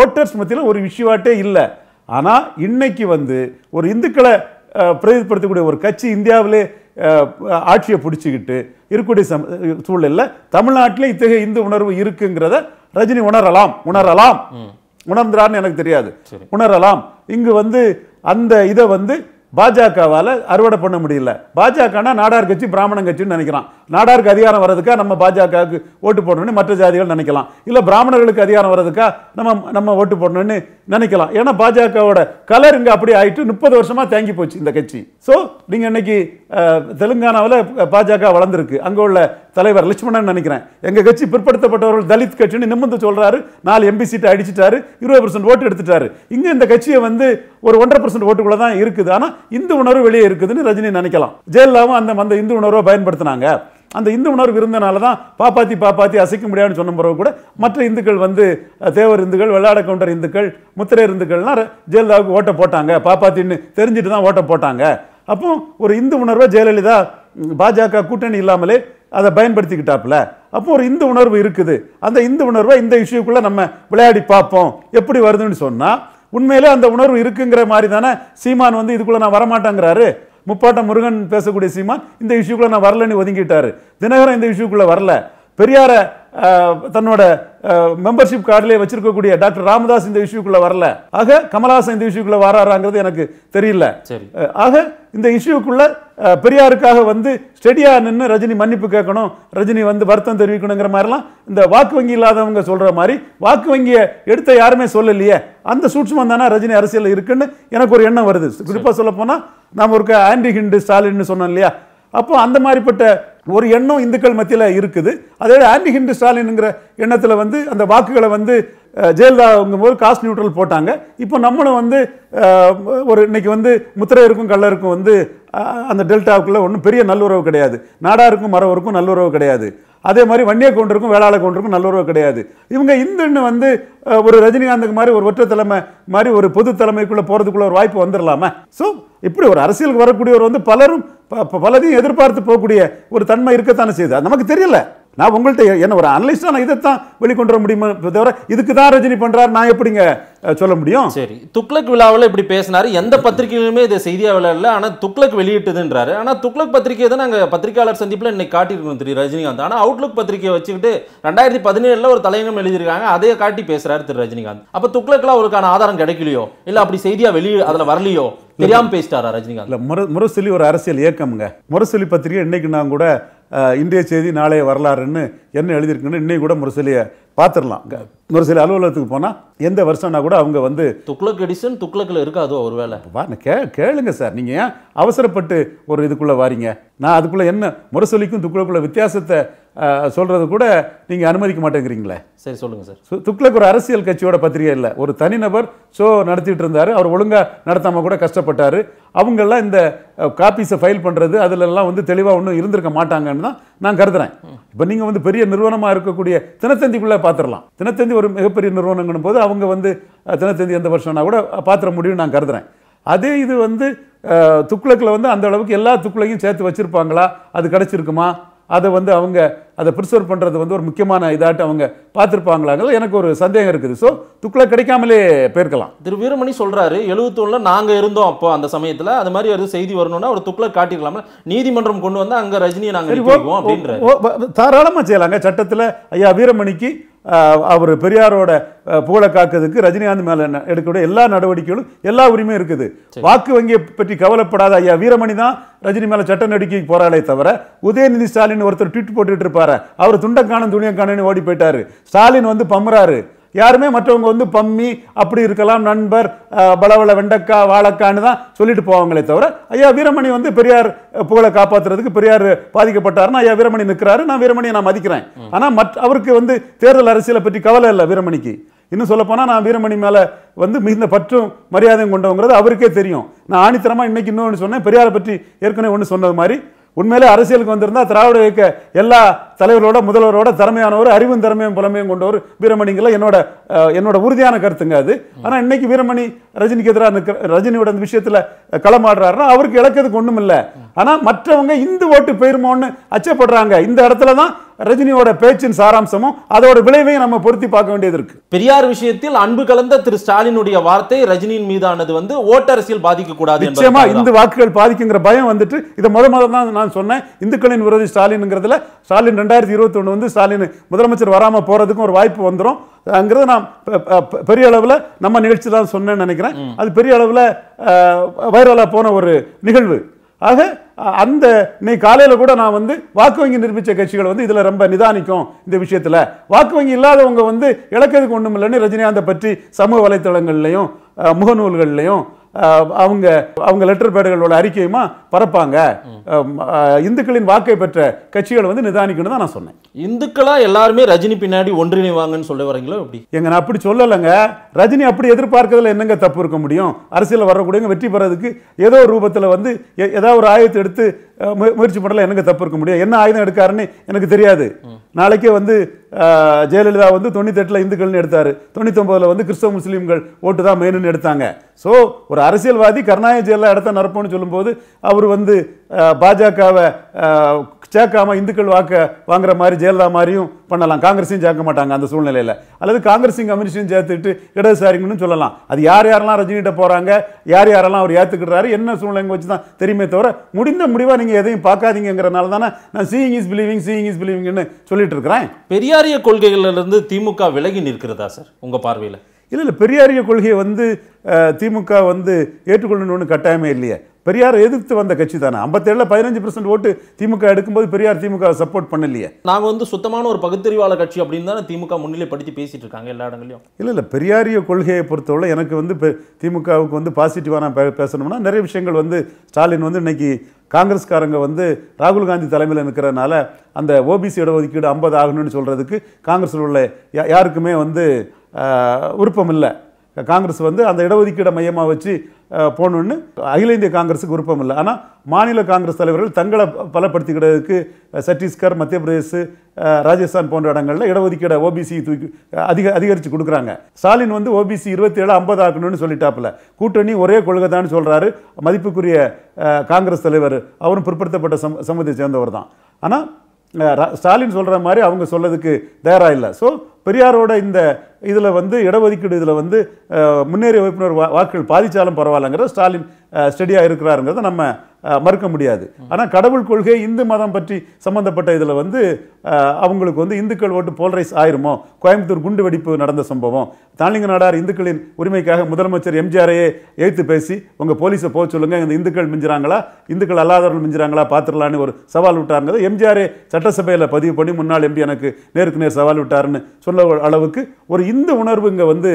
ஓட்டர்ஸ் மத்தியில் ஒரு விஷயவாட்டே இல்லை ஆனால் இன்னைக்கு வந்து ஒரு இந்துக்களை பிரதிப்படுத்தக்கூடிய ஒரு கட்சி இந்தியாவிலே ஆட்சியை பிடிச்சிக்கிட்டு இருக்கக்கூடிய சம் சூழலில் தமிழ்நாட்டிலே இத்தகைய இந்து உணர்வு இருக்குங்கிறத ரஜினி உணரலாம் உணரலாம் உணர்ந்துறான்னு எனக்கு தெரியாது உணரலாம் இங்கு வந்து அந்த இதை வந்து பாஜகவால் அறுவடை பண்ண முடியல பாஜகனா நாடார் கட்சி பிராமணன் கட்சின்னு நினைக்கிறான் நாடாருக்கு அதிகாரம் வர்றதுக்காக நம்ம பாஜகவுக்கு ஓட்டு போடணும்னு மற்ற ஜாதிகள் நினைக்கலாம் இல்லை பிராமணர்களுக்கு அதிகாரம் வர்றதுக்காக நம்ம நம்ம ஓட்டு போடணும்னு நினைக்கலாம் ஏன்னா பாஜகவோட கலர் இங்கே அப்படி ஆகிட்டு முப்பது வருஷமாக தேங்கி போச்சு இந்த கட்சி ஸோ நீங்கள் இன்னைக்கு தெலுங்கானாவில் பாஜக வளர்ந்துருக்கு அங்கே உள்ள தலைவர் லட்சுமணன் நினைக்கிறேன் எங்கள் கட்சி பிற்படுத்தப்பட்டவர்கள் தலித் கட்சின்னு நிமிந்து சொல்கிறாரு நாலு எம்பி சீட்டை அடிச்சிட்டாரு இருபது பர்சன்ட் ஓட்டு எடுத்துட்டாரு இங்கே இந்த கட்சியை வந்து ஒரு ஒன்றரை பர்சன்ட் ஓட்டுக்குள்ளே தான் இருக்குது ஆனால் இந்து உணர்வு வெளியே இருக்குதுன்னு ரஜினி நினைக்கலாம் ஜெயலலிதாவும் அந்த அந்த இந்து உணர்வை பயன்படுத்தினாங்க அந்த இந்து உணர்வு இருந்தனால தான் பாப்பாத்தி பாப்பாத்தி அசைக்க முடியாதுன்னு சொன்ன பிறகு கூட மற்ற இந்துக்கள் வந்து தேவர் இந்துக்கள் வெள்ளாட கவுண்டர் இந்துக்கள் முத்திரையர் இந்துக்கள்லாம் ஜெயலலிதாவுக்கு ஓட்டை போட்டாங்க பாப்பாத்தின்னு தெரிஞ்சுட்டு தான் ஓட்டை போட்டாங்க அப்போ ஒரு இந்து உணர்வை ஜெயலலிதா பாஜக கூட்டணி இல்லாமலே அதை பயன்படுத்திக்கிட்டாப்புல அப்போ ஒரு இந்து உணர்வு இருக்குது அந்த இந்து உணர்வை இந்த இஷ்யூக்குள்ளே நம்ம விளையாடி பார்ப்போம் எப்படி வருதுன்னு சொன்னால் உண்மையிலே அந்த உணர்வு இருக்குங்கிற மாதிரி தானே சீமான் வந்து இதுக்குள்ளே நான் வரமாட்டேங்கிறாரு முப்பாட்டம் முருகன் பேசக்கூடிய சீமான் இந்த இஷ்யூக்குள்ளே நான் வரலன்னு ஒதுங்கிட்டாரு தினகரன் இந்த இஷ்யூக்குள்ளே வரல பெரியார தன்னோட மெம்பர்ஷிப் கார்டிலே வச்சிருக்கக்கூடிய டாக்டர் ராமதாஸ் இந்த இஷ்யூக்குள்ளே வரல ஆக கமலஹாசன் இந்த இஷ்யூக்குள்ளே வராறாங்கிறது எனக்கு தெரியல ஆக இந்த இஷ்யூக்குள்ள பெரியாருக்காக வந்து ஸ்டெடியாக நின்று ரஜினி மன்னிப்பு கேட்கணும் ரஜினி வந்து வருத்தம் தெரிவிக்கணுங்கிற மாதிரிலாம் இந்த வாக்கு வங்கி இல்லாதவங்க சொல்கிற மாதிரி வாக்கு வங்கியை எடுத்த யாருமே சொல்லலையே அந்த சூட்சமம் தானே ரஜினி அரசியல் இருக்குன்னு எனக்கு ஒரு எண்ணம் வருது குறிப்பாக சொல்லப்போனால் நாம் ஒரு ஆண்டி ஹிண்டு ஸ்டாலின்னு சொன்னோம் இல்லையா அப்போ அந்த மாதிரிப்பட்ட ஒரு எண்ணம் இந்துக்கள் மத்தியில் இருக்குது அதே ஆன்டி ஹிண்டு ஸ்டாலின்ங்கிற எண்ணத்தில் வந்து அந்த வாக்குகளை வந்து ஜெயலலிதாங்கும் போது காஸ்ட் நியூட்ரல் போட்டாங்க இப்போ நம்மளும் வந்து ஒரு இன்னைக்கு வந்து முத்திரையருக்கும் கல்லருக்கும் வந்து அந்த டெல்டாவுக்குள்ளே ஒன்றும் பெரிய நல்லுறவு கிடையாது நாடாருக்கும் மரவருக்கும் நல்லுறவு கிடையாது அதே மாதிரி வன்னிய கவுண்டருக்கும் வேளாள கவுண்டருக்கும் நல்லுறவு கிடையாது இவங்க இந்துன்னு வந்து ஒரு ரஜினிகாந்துக்கு மாதிரி ஒரு ஒற்றை தலைமை மாதிரி ஒரு பொது தலைமைக்குள்ளே போகிறதுக்குள்ள ஒரு வாய்ப்பு வந்துடலாமா ஸோ இப்படி ஒரு அரசியலுக்கு வரக்கூடியவர் வந்து பலரும் பலதையும் எதிர்பார்த்து போகக்கூடிய ஒரு தன்மை இருக்கத்தானே செய்யுது நமக்கு தெரியல நான் உங்கள்கிட்ட என்ன ஒரு அனலிஸ்ட் நான் இதைத்தான் வெளிக்கொண்டு வர முடியுமா தவிர இதுக்கு தான் ரஜினி பண்ணுறாரு நான் எப்படிங்க சொல்ல முடியும் சரி துக்ளக் விழாவில் இப்படி பேசினார் எந்த பத்திரிகையிலுமே இதை செய்தியாக விளையாடல ஆனால் துக்ளக் வெளியிட்டதுன்றாரு ஆனால் துக்ளக் பத்திரிகை தான் நாங்கள் பத்திரிகையாளர் சந்திப்பில் இன்னைக்கு காட்டியிருக்கோம் திரு ரஜினிகாந்த் ஆனால் அவுட்லுக் பத்திரிகையை வச்சுக்கிட்டு ரெண்டாயிரத்தி பதினேழில் ஒரு தலையங்கம் எழுதியிருக்காங்க அதையே காட்டி பேசுகிறாரு திரு ரஜினிகாந்த் அப்போ துக்ளக்லாம் அவருக்கான ஆதாரம் கிடைக்கலையோ இல்லை அப்படி செய்தியாக வெளியே அதில் வரலையோ தெரியாமல் பேசிட்டாரா ரஜினிகாந்த் இல்லை முரசொலி ஒரு அரசியல் இயக்கம்ங்க முரசொலி பத்திரிகை இன்னைக்கு நான் கூட இன்றைய செய்தி நாளைய வரலாறுன்னு என்ன எழுதியிருக்குன்னு இன்னைக்கு கூட முரசொலியை பார்த்துடலாம் முரசொலி அலுவலகத்துக்கு போனால் எந்த வருஷம்னா கூட அவங்க வந்து துக்ளக் எடிசன் துக்ளக்கில் இருக்காது ஒரு வேலை வா கே கேளுங்க சார் நீங்கள் ஏன் அவசரப்பட்டு ஒரு இதுக்குள்ளே வாரீங்க நான் அதுக்குள்ளே என்ன முரசொலிக்கும் துக்ளக்குள்ள வித்தியாசத்தை சொல்கிறது கூட நீங்கள் அனுமதிக்க மாட்டேங்கிறீங்களே சரி சொல்லுங்கள் சார் துக்ளக் ஒரு அரசியல் கட்சியோட பத்திரிகை இல்லை ஒரு தனிநபர் ஷோ நடத்திட்டு இருந்தார் அவர் ஒழுங்காக நடத்தாமல் கூட கஷ்டப்பட்டார் அவங்கெல்லாம் இந்த காப்பீஸை ஃபைல் பண்ணுறது அதிலெல்லாம் வந்து தெளிவாக ஒன்றும் இருந்திருக்க மாட்டாங்கன்னு தான் நான் கருதுறேன் இப்போ நீங்கள் வந்து பெரிய நிறுவனமாக இருக்கக்கூடிய தினத்தந்திக்குள்ளே பார்த்துடலாம் தினத்தந்தி ஒரு மிகப்பெரிய நிறுவனங்கும் போது அவங்க வந்து தினத்தந்தி எந்த வருஷம்னா கூட பார்த்துற முடியும் நான் கருதுறேன் அதே இது வந்து துக்ளக்கில் வந்து அந்த அளவுக்கு எல்லா துக்ளையும் சேர்த்து வச்சுருப்பாங்களா அது கிடச்சிருக்குமா அதை வந்து அவங்க அதை ப்ரிசர்வ் பண்ணுறது வந்து ஒரு முக்கியமான இதாட்டு அவங்க பார்த்துருப்பாங்களாங்கல்ல எனக்கு ஒரு சந்தேகம் இருக்குது ஸோ துக்ளா கிடைக்காமலே போயிருக்கலாம் திரு வீரமணி சொல்கிறாரு எழுபத்தொன்னில் நாங்கள் இருந்தோம் அப்போ அந்த சமயத்தில் அது மாதிரி ஒரு செய்தி வரணும்னா ஒரு துக்ளா காட்டிடலாம்ல நீதிமன்றம் கொண்டு வந்து அங்கே ரஜினியை நாங்கள் தாராளமாக செய்யலாங்க சட்டத்தில் ஐயா வீரமணிக்கு அவர் பெரியாரோட புகழை காக்கிறதுக்கு ரஜினிகாந்த் மேலே எடுக்கக்கூடிய எல்லா நடவடிக்கைகளும் எல்லா உரிமையும் இருக்குது வாக்கு வங்கியை பற்றி கவலைப்படாத ஐயா வீரமணி தான் ரஜினி மேலே சட்ட நடிக்கைக்கு போகிறாளே தவிர உதயநிதி ஸ்டாலின் ஒருத்தர் ட்விட் போட்டுட்டு இருப்பாரு அவர் துண்டக்கானன் துணியக்கானன்னு ஓடி போயிட்டாரு ஸ்டாலின் வந்து பம்புறாரு யாருமே மற்றவங்க வந்து பம்மி அப்படி இருக்கலாம் நண்பர் பலவள வெண்டக்கா வாழக்கான்னு தான் சொல்லிட்டு போவாங்களே தவிர ஐயா வீரமணி வந்து பெரியார் புகழை காப்பாற்றுறதுக்கு பெரியார் பாதிக்கப்பட்டாருன்னா ஐயா வீரமணி நிற்கிறாரு நான் வீரமணியை நான் மதிக்கிறேன் ஆனால் மற்ற அவருக்கு வந்து தேர்தல் அரசியலை பற்றி கவலை இல்லை வீரமணிக்கு இன்னும் சொல்லப்போனால் நான் வீரமணி மேலே வந்து மிகுந்த பற்றும் மரியாதையும் கொண்டவங்கிறது அவருக்கே தெரியும் நான் ஆணித்தரமாக இன்னைக்கு இன்னொன்று சொன்னேன் பெரியாரை பற்றி ஏற்கனவே ஒன்று சொன்னது மாதிரி உண்மையிலே அரசியலுக்கு வந்திருந்தால் திராவிட இயக்க எல்லா தலைவரோட முதல்வரோட திறமையானவர் அறிவும் திறமையும் புலமையும் கொண்டவர் வீரமணிங்கிற என்னோட என்னோட உறுதியான கருத்துங்க அது ஆனால் இன்னைக்கு வீரமணி ரஜினிக்கு எதிராக ரஜினியோட அந்த விஷயத்தில் களமாடுறாருன்னா அவருக்கு இழக்கிறதுக்கு ஒன்றும் இல்லை ஆனால் மற்றவங்க இந்து ஓட்டு போயிருமோன்னு அச்சப்படுறாங்க இந்த இடத்துல தான் ரஜினியோட பேச்சின் சாராம்சமும் அதோட விளைவையும் நம்ம பொருத்தி பார்க்க வேண்டியது இருக்கு பெரியார் விஷயத்தில் அன்பு கலந்த திரு ஸ்டாலினுடைய வார்த்தை ரஜினியின் மீதானது வந்து ஓட்டரசியல் பாதிக்க கூடாது நிச்சயமா இந்து வாக்குகள் பாதிக்குங்கிற பயம் வந்துட்டு இதை முத முதல்ல தான் நான் சொன்னேன் இந்துக்களின் விரோதி ஸ்டாலின்ங்கிறதுல ஸ்டாலின் ரெண்டாயிரத்தி ஒன்று வந்து ஸ்டாலின் முதலமைச்சர் வராமல் போகிறதுக்கும் ஒரு வாய்ப்பு வந்துடும் அங்கிறது நான் பெரிய அளவில் நம்ம நிகழ்ச்சி தான் சொன்னேன்னு நினைக்கிறேன் அது பெரிய அளவில் வைரலாக போன ஒரு நிகழ்வு ஆக அந்த இன்னைக்கு காலையில் கூட நான் வந்து வாக்கு வங்கி நிரூபித்த கட்சிகள் வந்து இதில் ரொம்ப நிதானிக்கும் இந்த விஷயத்தில் வாக்கு வங்கி இல்லாதவங்க வந்து இழக்கிறதுக்கு ஒன்றும் இல்லைன்னு ரஜினிகாந்தை பற்றி சமூக வலைத்தளங்கள்லையும் முகநூல்கள்லையும் அவங்க அவங்க லெட்டர் பேடுகளோட அறிக்கையுமா பரப்பாங்க இந்துக்களின் வாக்கை பெற்ற கட்சிகளை வந்து நிதானிக்கணும் தான் நான் சொன்னேன் இந்துக்களா எல்லாருமே ரஜினி பின்னாடி ஒன்றிணைவாங்கன்னு சொல்ல வரீங்களோ அப்படி எங்க நான் அப்படி சொல்லலைங்க ரஜினி அப்படி எதிர்பார்க்கறதுல என்னங்க தப்பு இருக்க முடியும் அரசியல் வரக்கூடியவங்க வெற்றி பெறதுக்கு ஏதோ ரூபத்தில் வந்து ஏதாவது ஒரு ஆயத்தை எடுத்து முயற்சி பண்ணல எனக்கு தப்பு இருக்க முடியும் என்ன ஆயுதம் எடுக்காருன்னு எனக்கு தெரியாது நாளைக்கே வந்து ஜெயலலிதா வந்து தொண்ணூத்தெட்டில் இந்துக்கள்னு எடுத்தார் தொண்ணூத்தொம்பதில் வந்து கிறிஸ்தவ முஸ்லீம்கள் ஓட்டு தான் மெயின்னு எடுத்தாங்க ஸோ ஒரு அரசியல்வாதி கருணாநிதி ஜெயலலிதா இடத்த நடப்போன்னு சொல்லும்போது அவர் வந்து பாஜகவை சேர்க்காம இந்துக்கள் வாக்க வாங்குற மாதிரி ஜெயலலிதா மாதிரியும் பண்ணலாம் காங்கிரஸையும் சேர்க்க மாட்டாங்க அந்த சூழ்நிலையில் அல்லது காங்கிரஸையும் கம்யூனிஸ்டையும் சேர்த்துட்டு இடதுசாரிங்கன்னு சொல்லலாம் அது யார் யாரெல்லாம் ரஜினிகிட்ட போகிறாங்க யார் யாரெல்லாம் அவர் ஏற்றுக்கிட்டாரு என்ன சூழ்நிலைங்க வச்சு தான் தெரியுமே தவிர முடிந்த முடிவாக நீங்கள் எதையும் பார்க்காதீங்கிறனால தானே நான் seeing is believing seeing is பிலீவிங்னு சொல்லிட்டு இருக்கிறேன் பெரியாரிய கொள்கைகளிலிருந்து திமுக விலகி நிற்கிறதா சார் உங்கள் பார்வையில் இல்லை இல்லை பெரியாரிய கொள்கையை வந்து திமுக வந்து ஏற்றுக்கொள்ளணும்னு கட்டாயமே இல்லையே பெரியார் எதிர்த்து வந்த கட்சி தானே ஐம்பத்தேழில் பதினஞ்சு பர்சன்ட் ஓட்டு திமுக எடுக்கும்போது பெரியார் திமுக சப்போர்ட் பண்ணலையே நாங்கள் வந்து சுத்தமான ஒரு பகுத்தறிவாளர் கட்சி அப்படின்னு தானே திமுக முன்னிலைப்படுத்தி பேசிட்டு இருக்காங்க எல்லா இடங்களையும் இல்லை இல்லை பெரியாரிய கொள்கையை பொறுத்தவரை எனக்கு வந்து திமுகவுக்கு வந்து பாசிட்டிவாக பே பேசணும்னா நிறைய விஷயங்கள் வந்து ஸ்டாலின் வந்து இன்னைக்கு காங்கிரஸ்காரங்க வந்து ராகுல் காந்தி தலைமையில் இருக்கிறனால அந்த ஓபிசி இடஒதுக்கீடு ஐம்பது ஆகணும்னு சொல்கிறதுக்கு காங்கிரஸில் உள்ள யாருக்குமே வந்து விருப்பம் இல்லை காங்கிரஸ் வந்து அந்த இடஒதுக்கீடை மையமாக வச்சு போகணுன்னு அகில இந்திய காங்கிரஸுக்கு விருப்பம் இல்லை ஆனால் மாநில காங்கிரஸ் தலைவர்கள் தங்களை பலப்படுத்திக்கிறதுக்கு சத்தீஸ்கர் மத்திய பிரதேசு ராஜஸ்தான் போன்ற இடங்களில் இடஒதுக்கீடு ஓபிசி தூக்கி அதிக அதிகரித்து கொடுக்குறாங்க ஸ்டாலின் வந்து ஓபிசி இருபத்தி ஏழு ஐம்பது ஆக்கணும்னு சொல்லிட்டாப்புல கூட்டணி ஒரே கொள்கை தான்னு சொல்கிறாரு மதிப்புக்குரிய காங்கிரஸ் தலைவர் அவரும் பிற்படுத்தப்பட்ட சம் சமூகத்தை சேர்ந்தவர் தான் ஆனால் ஸ்டாலின் சொல்கிற மாதிரி அவங்க சொல்லதுக்கு தயாராக இல்லை ஸோ பெரியாரோட இந்த இதில் வந்து இடஒதுக்கீடு இதில் வந்து முன்னேறிய வா வாக்குகள் பாதித்தாலும் பரவாயில்லைங்கிறத ஸ்டாலின் ஸ்டெடியாக இருக்கிறாருங்கிறத நம்ம மறுக்க முடியாது ஆனால் கடவுள் கொள்கை இந்து மதம் பற்றி சம்மந்தப்பட்ட இதில் வந்து அவங்களுக்கு வந்து இந்துக்கள் ஓட்டு போல்ரைஸ் ஆயிருமோ கோயம்புத்தூர் குண்டு வெடிப்பு நடந்த சம்பவம் தாலிங்க நாடார் இந்துக்களின் உரிமைக்காக முதலமைச்சர் எம்ஜிஆரையே எழுத்து பேசி உங்கள் போலீஸை போக சொல்லுங்கள் இந்த இந்துக்கள் மிஞ்சுறாங்களா இந்துக்கள் அல்லாதவர்கள் மிஞ்சுறாங்களா பார்த்துடலான்னு ஒரு சவால் விட்டார்ங்கிறது எம்ஜிஆரே சட்டசபையில் பதிவு பண்ணி முன்னாள் எம்பி எனக்கு நேருக்கு நேர் சவால் விட்டாருன்னு சொல்ல அளவுக்கு ஒரு இந்து உணர்வு இங்கே வந்து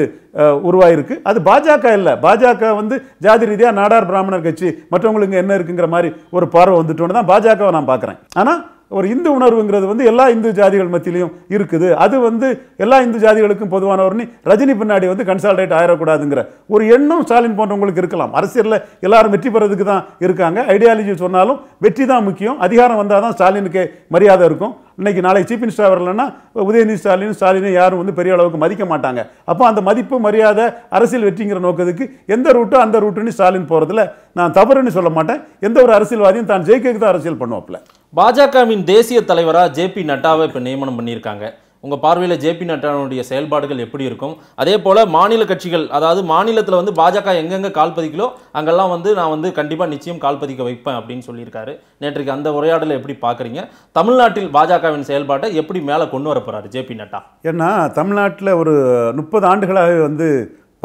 உருவாயிருக்கு அது பாஜக இல்லை பாஜக வந்து ஜாதி ரீதியாக நாடார் பிராமணர் கட்சி மற்றவங்களுக்கு என்ன இருக்குங்கிற மாதிரி ஒரு பார்வை வந்துட்டோன்னு தான் பாஜகவை நான் பார்க்குறேன் ஆனால் ஒரு இந்து உணர்வுங்கிறது வந்து எல்லா இந்து ஜாதிகள் மத்தியிலையும் இருக்குது அது வந்து எல்லா இந்து ஜாதிகளுக்கும் பொதுவான ஒரு ரஜினி பின்னாடி வந்து கன்சால்டேட் ஆயிடக்கூடாதுங்கிற ஒரு எண்ணம் ஸ்டாலின் போன்றவங்களுக்கு இருக்கலாம் அரசியலில் எல்லாரும் வெற்றி பெறதுக்கு தான் இருக்காங்க ஐடியாலஜி சொன்னாலும் வெற்றி தான் முக்கியம் அதிகாரம் வந்தால் தான் ஸ்டாலினுக்கு மரியாதை இருக்கும் இன்றைக்கி நாளைக்கு சீஃப் மினிஸ்டர் வரலன்னா உதயநிதி ஸ்டாலின் ஸ்டாலினை யாரும் வந்து பெரிய அளவுக்கு மதிக்க மாட்டாங்க அப்போ அந்த மதிப்பு மரியாதை அரசியல் வெற்றிங்கிற நோக்கத்துக்கு எந்த ரூட்டோ அந்த ரூட்டுன்னு ஸ்டாலின் போகிறதுல நான் தவறுன்னு சொல்ல மாட்டேன் எந்த ஒரு அரசியல்வாதியும் தான் ஜெயிக்கிறதுக்கு தான் அரசியல் பண்ணுவோம்ல பாஜகவின் தேசிய தலைவராக ஜேபி நட்டாவை இப்போ நியமனம் பண்ணியிருக்காங்க உங்கள் பார்வையில் ஜேபி நட்டாவுடைய செயல்பாடுகள் எப்படி இருக்கும் அதே போல் மாநில கட்சிகள் அதாவது மாநிலத்தில் வந்து பாஜக எங்கெங்கே கால் பதிக்கலோ அங்கெல்லாம் வந்து நான் வந்து கண்டிப்பாக நிச்சயம் கால் பதிக்க வைப்பேன் அப்படின்னு சொல்லியிருக்காரு நேற்றைக்கு அந்த உரையாடலை எப்படி பார்க்குறீங்க தமிழ்நாட்டில் பாஜகவின் செயல்பாட்டை எப்படி மேலே கொண்டு வர போகிறாரு ஜேபி நட்டா ஏன்னா தமிழ்நாட்டில் ஒரு முப்பது ஆண்டுகளாகவே வந்து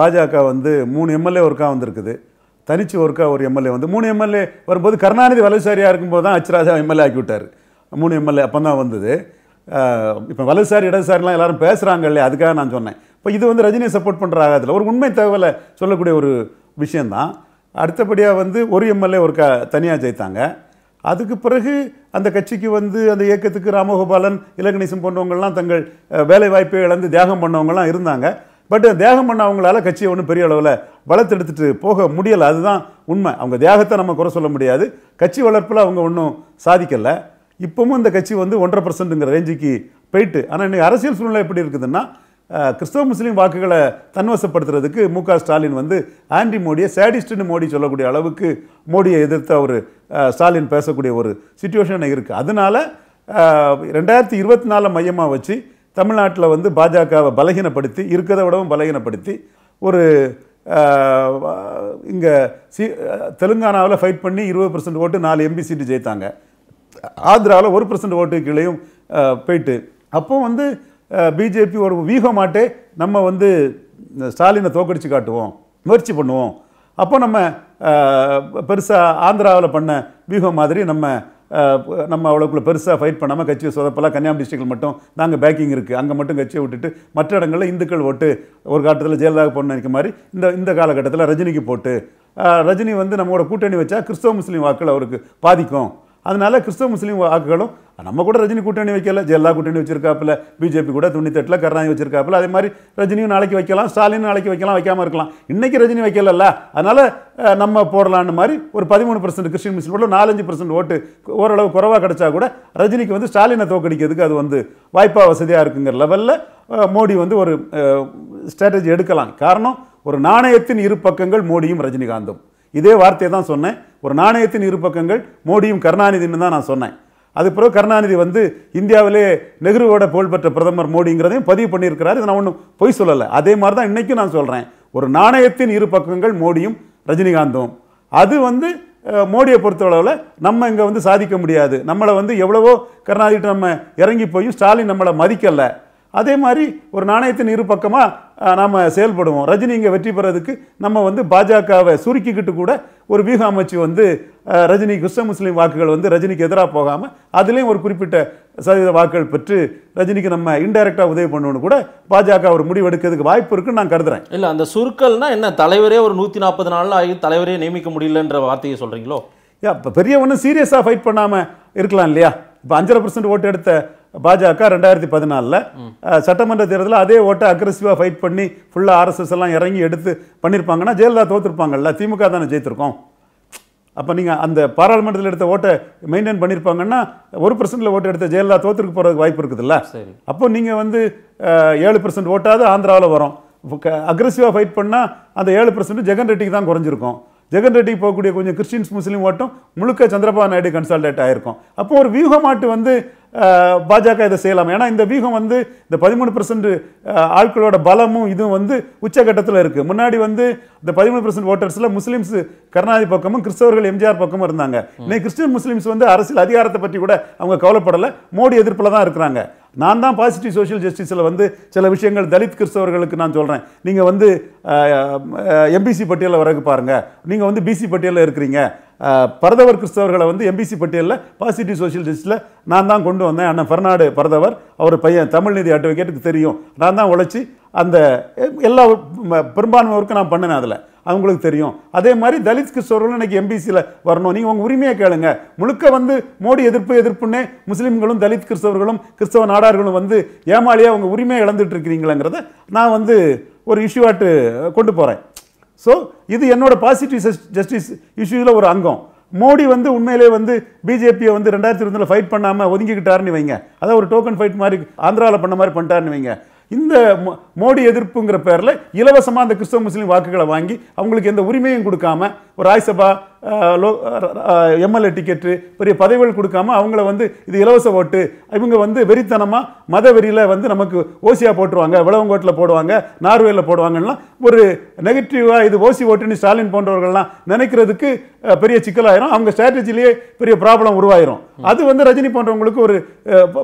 பாஜக வந்து மூணு எம்எல்ஏ ஒருக்கா வந்திருக்குது தனிச்சு ஒருக்கா ஒரு எம்எல்ஏ வந்து மூணு எம்எல்ஏ வரும்போது கருணாநிதி வலதுசாரியாக இருக்கும்போது தான் அச்சராஜா எம்எல்ஏ ஆக்கி விட்டார் மூணு எம்எல்ஏ அப்போ தான் வந்தது இப்போ வலதுசாரி இடதுசாரிலாம் எல்லாரும் பேசுகிறாங்க இல்லையா அதுக்காக நான் சொன்னேன் இப்போ இது வந்து ரஜினியை சப்போர்ட் பண்ணுற ஆகாதில்லை ஒரு உண்மை தகவலை சொல்லக்கூடிய ஒரு விஷயந்தான் அடுத்தபடியாக வந்து ஒரு எம்எல்ஏ ஒரு க தனியாக ஜெயித்தாங்க அதுக்கு பிறகு அந்த கட்சிக்கு வந்து அந்த இயக்கத்துக்கு ராமகோபாலன் இலகணேசன் போன்றவங்கள்லாம் தங்கள் வேலை வாய்ப்பை இழந்து தியாகம் பண்ணவங்கள்லாம் இருந்தாங்க பட் தியாகம் பண்ண அவங்களால கட்சியை ஒன்றும் பெரிய அளவில் வளர்த்தெடுத்துட்டு போக முடியலை அதுதான் உண்மை அவங்க தியாகத்தை நம்ம குறை சொல்ல முடியாது கட்சி வளர்ப்பில் அவங்க ஒன்றும் சாதிக்கலை இப்போவும் இந்த கட்சி வந்து ஒன்றரை பர்சன்ட்டுங்கிற ரேஞ்சுக்கு போயிட்டு ஆனால் இன்றைக்கி அரசியல் சூழ்நிலை எப்படி இருக்குதுன்னா கிறிஸ்தவ முஸ்லீம் வாக்குகளை தன்வசப்படுத்துறதுக்கு மு ஸ்டாலின் வந்து ஆண்டி மோடியை சேடிஸ்ட்னு மோடி சொல்லக்கூடிய அளவுக்கு மோடியை எதிர்த்த ஒரு ஸ்டாலின் பேசக்கூடிய ஒரு சுச்சுவேஷன் இருக்குது அதனால் ரெண்டாயிரத்தி இருபத்தி நாலில் மையமாக வச்சு தமிழ்நாட்டில் வந்து பாஜகவை பலகீனப்படுத்தி இருக்கிறத விடவும் பலகீனப்படுத்தி ஒரு இங்கே சி தெலுங்கானாவில் ஃபைட் பண்ணி இருபது பர்சன்ட் ஓட்டு நாலு எம்பி சீட்டு ஜெயித்தாங்க ஆந்திராவில் ஒரு பர்சன்ட் ஓட்டு கீழேயும் போயிட்டு அப்போ வந்து பிஜேபி ஒரு வீகமாட்டே நம்ம வந்து ஸ்டாலினை தோக்கடிச்சு காட்டுவோம் முயற்சி பண்ணுவோம் அப்போ நம்ம பெருசாக ஆந்திராவில் பண்ண வியூகம் மாதிரி நம்ம நம்ம அவ்வளோக்குள்ள பெருசாக ஃபைட் பண்ணாமல் கட்சியை சொதப்பெல்லாம் கன்னியாகுமரி டிஸ்ட்ரிக்டில் மட்டும் நாங்கள் பேக்கிங் இருக்குது அங்கே மட்டும் கட்சியை விட்டுட்டு மற்ற இடங்களில் இந்துக்கள் ஓட்டு ஒரு காலத்தில் ஜெயலலிதா பொண்ணு நினைக்க மாதிரி இந்த இந்த காலகட்டத்தில் ரஜினிக்கு போட்டு ரஜினி வந்து நம்மளோட கூட்டணி வச்சா கிறிஸ்தவ முஸ்லீம் வாக்கள் அவருக்கு பாதிக்கும் அதனால கிறிஸ்தவ முஸ்லீம் வாக்குகளும் நம்ம கூட ரஜினி கூட்டணி வைக்கல ஜெயலலா கூட்டணி வச்சிருக்காப்புல பிஜேபி கூட தட்டில் கருணாநிதி வச்சிருக்காப்புல அதே மாதிரி ரஜினியும் நாளைக்கு வைக்கலாம் ஸ்டாலின் நாளைக்கு வைக்கலாம் வைக்காமல் இருக்கலாம் இன்றைக்கி ரஜினி வைக்கலல்ல அதனால் நம்ம போடலான்னு மாதிரி ஒரு பதிமூணு பர்சன்ட் கிறிஸ்டின் முஸ்லீம் உள்ள நாலஞ்சு பர்சன்ட் ஓட்டு ஓரளவு குறைவாக கிடைச்சா கூட ரஜினிக்கு வந்து ஸ்டாலினை தோக்கடிக்கிறதுக்கு அது வந்து வாய்ப்பாக வசதியாக இருக்குங்கிற லெவலில் மோடி வந்து ஒரு ஸ்ட்ராட்டஜி எடுக்கலாம் காரணம் ஒரு நாணயத்தின் இரு பக்கங்கள் மோடியும் ரஜினிகாந்தும் இதே வார்த்தையை தான் சொன்னேன் ஒரு நாணயத்தின் இரு பக்கங்கள் மோடியும் கருணாநிதினு தான் நான் சொன்னேன் அது பிறகு கருணாநிதி வந்து இந்தியாவிலே நெஹ்ருவோட புகழ்பெற்ற பிரதமர் மோடிங்கிறதையும் பதிவு பண்ணியிருக்கிறார் இதை நான் ஒன்றும் பொய் சொல்லலை அதே மாதிரி தான் இன்றைக்கும் நான் சொல்கிறேன் ஒரு நாணயத்தின் இரு பக்கங்கள் மோடியும் ரஜினிகாந்தும் அது வந்து மோடியை பொறுத்தளவில் நம்ம இங்கே வந்து சாதிக்க முடியாது நம்மளை வந்து எவ்வளவோ கருணாநிதி நம்ம இறங்கி போய் ஸ்டாலின் நம்மளை மதிக்கலை அதே மாதிரி ஒரு நாணயத்தின் இரு பக்கமாக நாம் செயல்படுவோம் ரஜினி இங்கே வெற்றி பெறதுக்கு நம்ம வந்து பாஜகவை சுருக்கிக்கிட்டு கூட ஒரு வியூக அமைச்சு வந்து ரஜினி கிறிஸ்தவ முஸ்லீம் வாக்குகள் வந்து ரஜினிக்கு எதிராக போகாமல் அதுலேயும் ஒரு குறிப்பிட்ட சதவீத வாக்குகள் பெற்று ரஜினிக்கு நம்ம இன்டைரக்டாக உதவி பண்ணணும்னு கூட பாஜக ஒரு முடிவெடுக்கிறதுக்கு வாய்ப்பு இருக்குன்னு நான் கருதுறேன் இல்லை அந்த சுருக்கல்னால் என்ன தலைவரே ஒரு நூற்றி நாற்பது நாளில் ஆகி தலைவரே நியமிக்க முடியலன்ற வார்த்தையை சொல்கிறீங்களோ இப்போ பெரிய ஒன்றும் சீரியஸாக ஃபைட் பண்ணாமல் இருக்கலாம் இல்லையா இப்போ அஞ்சரை பர்சன்ட் ஓட்டு எடுத்த பாஜக ரெண்டாயிரத்தி பதினாலில் சட்டமன்ற தேர்தலில் அதே ஓட்டை அக்ரெசிவாக ஃபைட் பண்ணி ஃபுல்லாக ஆர்எஸ்எஸ் எல்லாம் இறங்கி எடுத்து பண்ணியிருப்பாங்கன்னா ஜெயலலிதா தோற்றுருப்பாங்கல்ல திமுக தானே ஜெயித்திருக்கோம் அப்போ நீங்கள் அந்த பாராளுமன்றத்தில் எடுத்த ஓட்டை மெயின்டைன் பண்ணியிருப்பாங்கன்னா ஒரு பர்சன்டில் ஓட்டு எடுத்த ஜெயலலிதா தோற்றுக்கு போகிறதுக்கு வாய்ப்பு இருக்குதுல்ல அப்போ நீங்கள் வந்து ஏழு பர்சன்ட் ஓட்டாவது ஆந்திராவில் வரும் அக்ரெசிவாக ஃபைட் பண்ணால் அந்த ஏழு பர்சன்ட் ஜெகன் ரெட்டிக்கு தான் குறைஞ்சிருக்கும் ஜெகன் ரெட்டிக்கு போகக்கூடிய கொஞ்சம் கிறிஸ்டின்ஸ் முஸ்லீம் ஓட்டம் முழுக்க சந்திரபாபு நாயுடு கன்சல்டேட் ஆகிருக்கும் அப்போ ஒரு வியூகமாட்டு வந்து பாஜக இதை செய்யலாம் ஏன்னா இந்த வியூகம் வந்து இந்த பதிமூணு பர்சன்ட் ஆட்களோட பலமும் இதுவும் வந்து உச்சகட்டத்தில் இருக்குது முன்னாடி வந்து இந்த பதிமூணு பர்சன்ட் ஓட்டர்ஸில் முஸ்லீம்ஸ் கருணாநிதி பக்கமும் கிறிஸ்தவர்கள் எம்ஜிஆர் பக்கமும் இருந்தாங்க இன்னைக்கு கிறிஸ்டின் முஸ்லீம்ஸ் வந்து அரசியல் அதிகாரத்தை பற்றி கூட அவங்க கவலைப்படலை மோடி எதிர்ப்பில் தான் இருக்கிறாங்க நான் தான் பாசிட்டிவ் சோஷியல் ஜஸ்டிஸில் வந்து சில விஷயங்கள் தலித் கிறிஸ்தவர்களுக்கு நான் சொல்கிறேன் நீங்கள் வந்து எம்பிசி பட்டியலில் வரகு பாருங்கள் நீங்கள் வந்து பிசி பட்டியலில் இருக்கிறீங்க பரதவர் கிறிஸ்தவர்களை வந்து எம்பிசி பட்டியலில் பாசிட்டிவ் சோஷியலிஸ்ட்டில் நான் தான் கொண்டு வந்தேன் அண்ணன் பர்னாடு பரதவர் அவர் பையன் நிதி அட்வொகேட்டுக்கு தெரியும் நான் தான் உழைச்சி அந்த எல்லா பெரும்பான்மையோருக்கும் நான் பண்ணினேன் அதில் அவங்களுக்கு தெரியும் அதே மாதிரி தலித் கிறிஸ்தவர்களும் இன்றைக்கி எம்பிசியில் வரணும் நீங்கள் உங்கள் உரிமையை கேளுங்க முழுக்க வந்து மோடி எதிர்ப்பு எதிர்ப்புன்னே முஸ்லீம்களும் தலித் கிறிஸ்தவர்களும் கிறிஸ்தவ நாடார்களும் வந்து ஏமாளியாக உங்கள் உரிமையை இழந்துட்டு இருக்கிறீங்களேங்கிறத நான் வந்து ஒரு இஷ்யூவாட்டு கொண்டு போகிறேன் ஸோ இது என்னோட பாசிட்டிவ் ஜஸ்டிஸ் இஷ்யூவில் ஒரு அங்கம் மோடி வந்து உண்மையிலே வந்து பிஜேபியை வந்து ரெண்டாயிரத்தி இருபதில் ஃபைட் பண்ணாமல் ஒதுங்கிக்கிட்டாருன்னு வைங்க அதான் ஒரு டோக்கன் ஃபைட் மாதிரி ஆந்திராவில் பண்ண மாதிரி பண்ணிட்டாருன்னு வைங்க இந்த மோடி எதிர்ப்புங்கிற பேரில் இலவசமாக அந்த கிறிஸ்தவ முஸ்லீம் வாக்குகளை வாங்கி அவங்களுக்கு எந்த உரிமையும் கொடுக்காம ஒரு ராஜ்யசபா லோ எம்எல்ஏ டிக்கெட்டு பெரிய பதவிகள் கொடுக்காம அவங்கள வந்து இது இலவச ஓட்டு இவங்க வந்து வெறித்தனமாக மத வெறியில் வந்து நமக்கு ஓசியாக போட்டுருவாங்க விளவங்கோட்டில் போடுவாங்க நார்வேயில் போடுவாங்கன்னா ஒரு நெகட்டிவாக இது ஓசி ஓட்டுன்னு ஸ்டாலின் போன்றவர்கள்லாம் நினைக்கிறதுக்கு பெரிய சிக்கலாயிரும் அவங்க ஸ்ட்ராட்டஜிலேயே பெரிய ப்ராப்ளம் உருவாயிரும் அது வந்து ரஜினி போன்றவங்களுக்கு ஒரு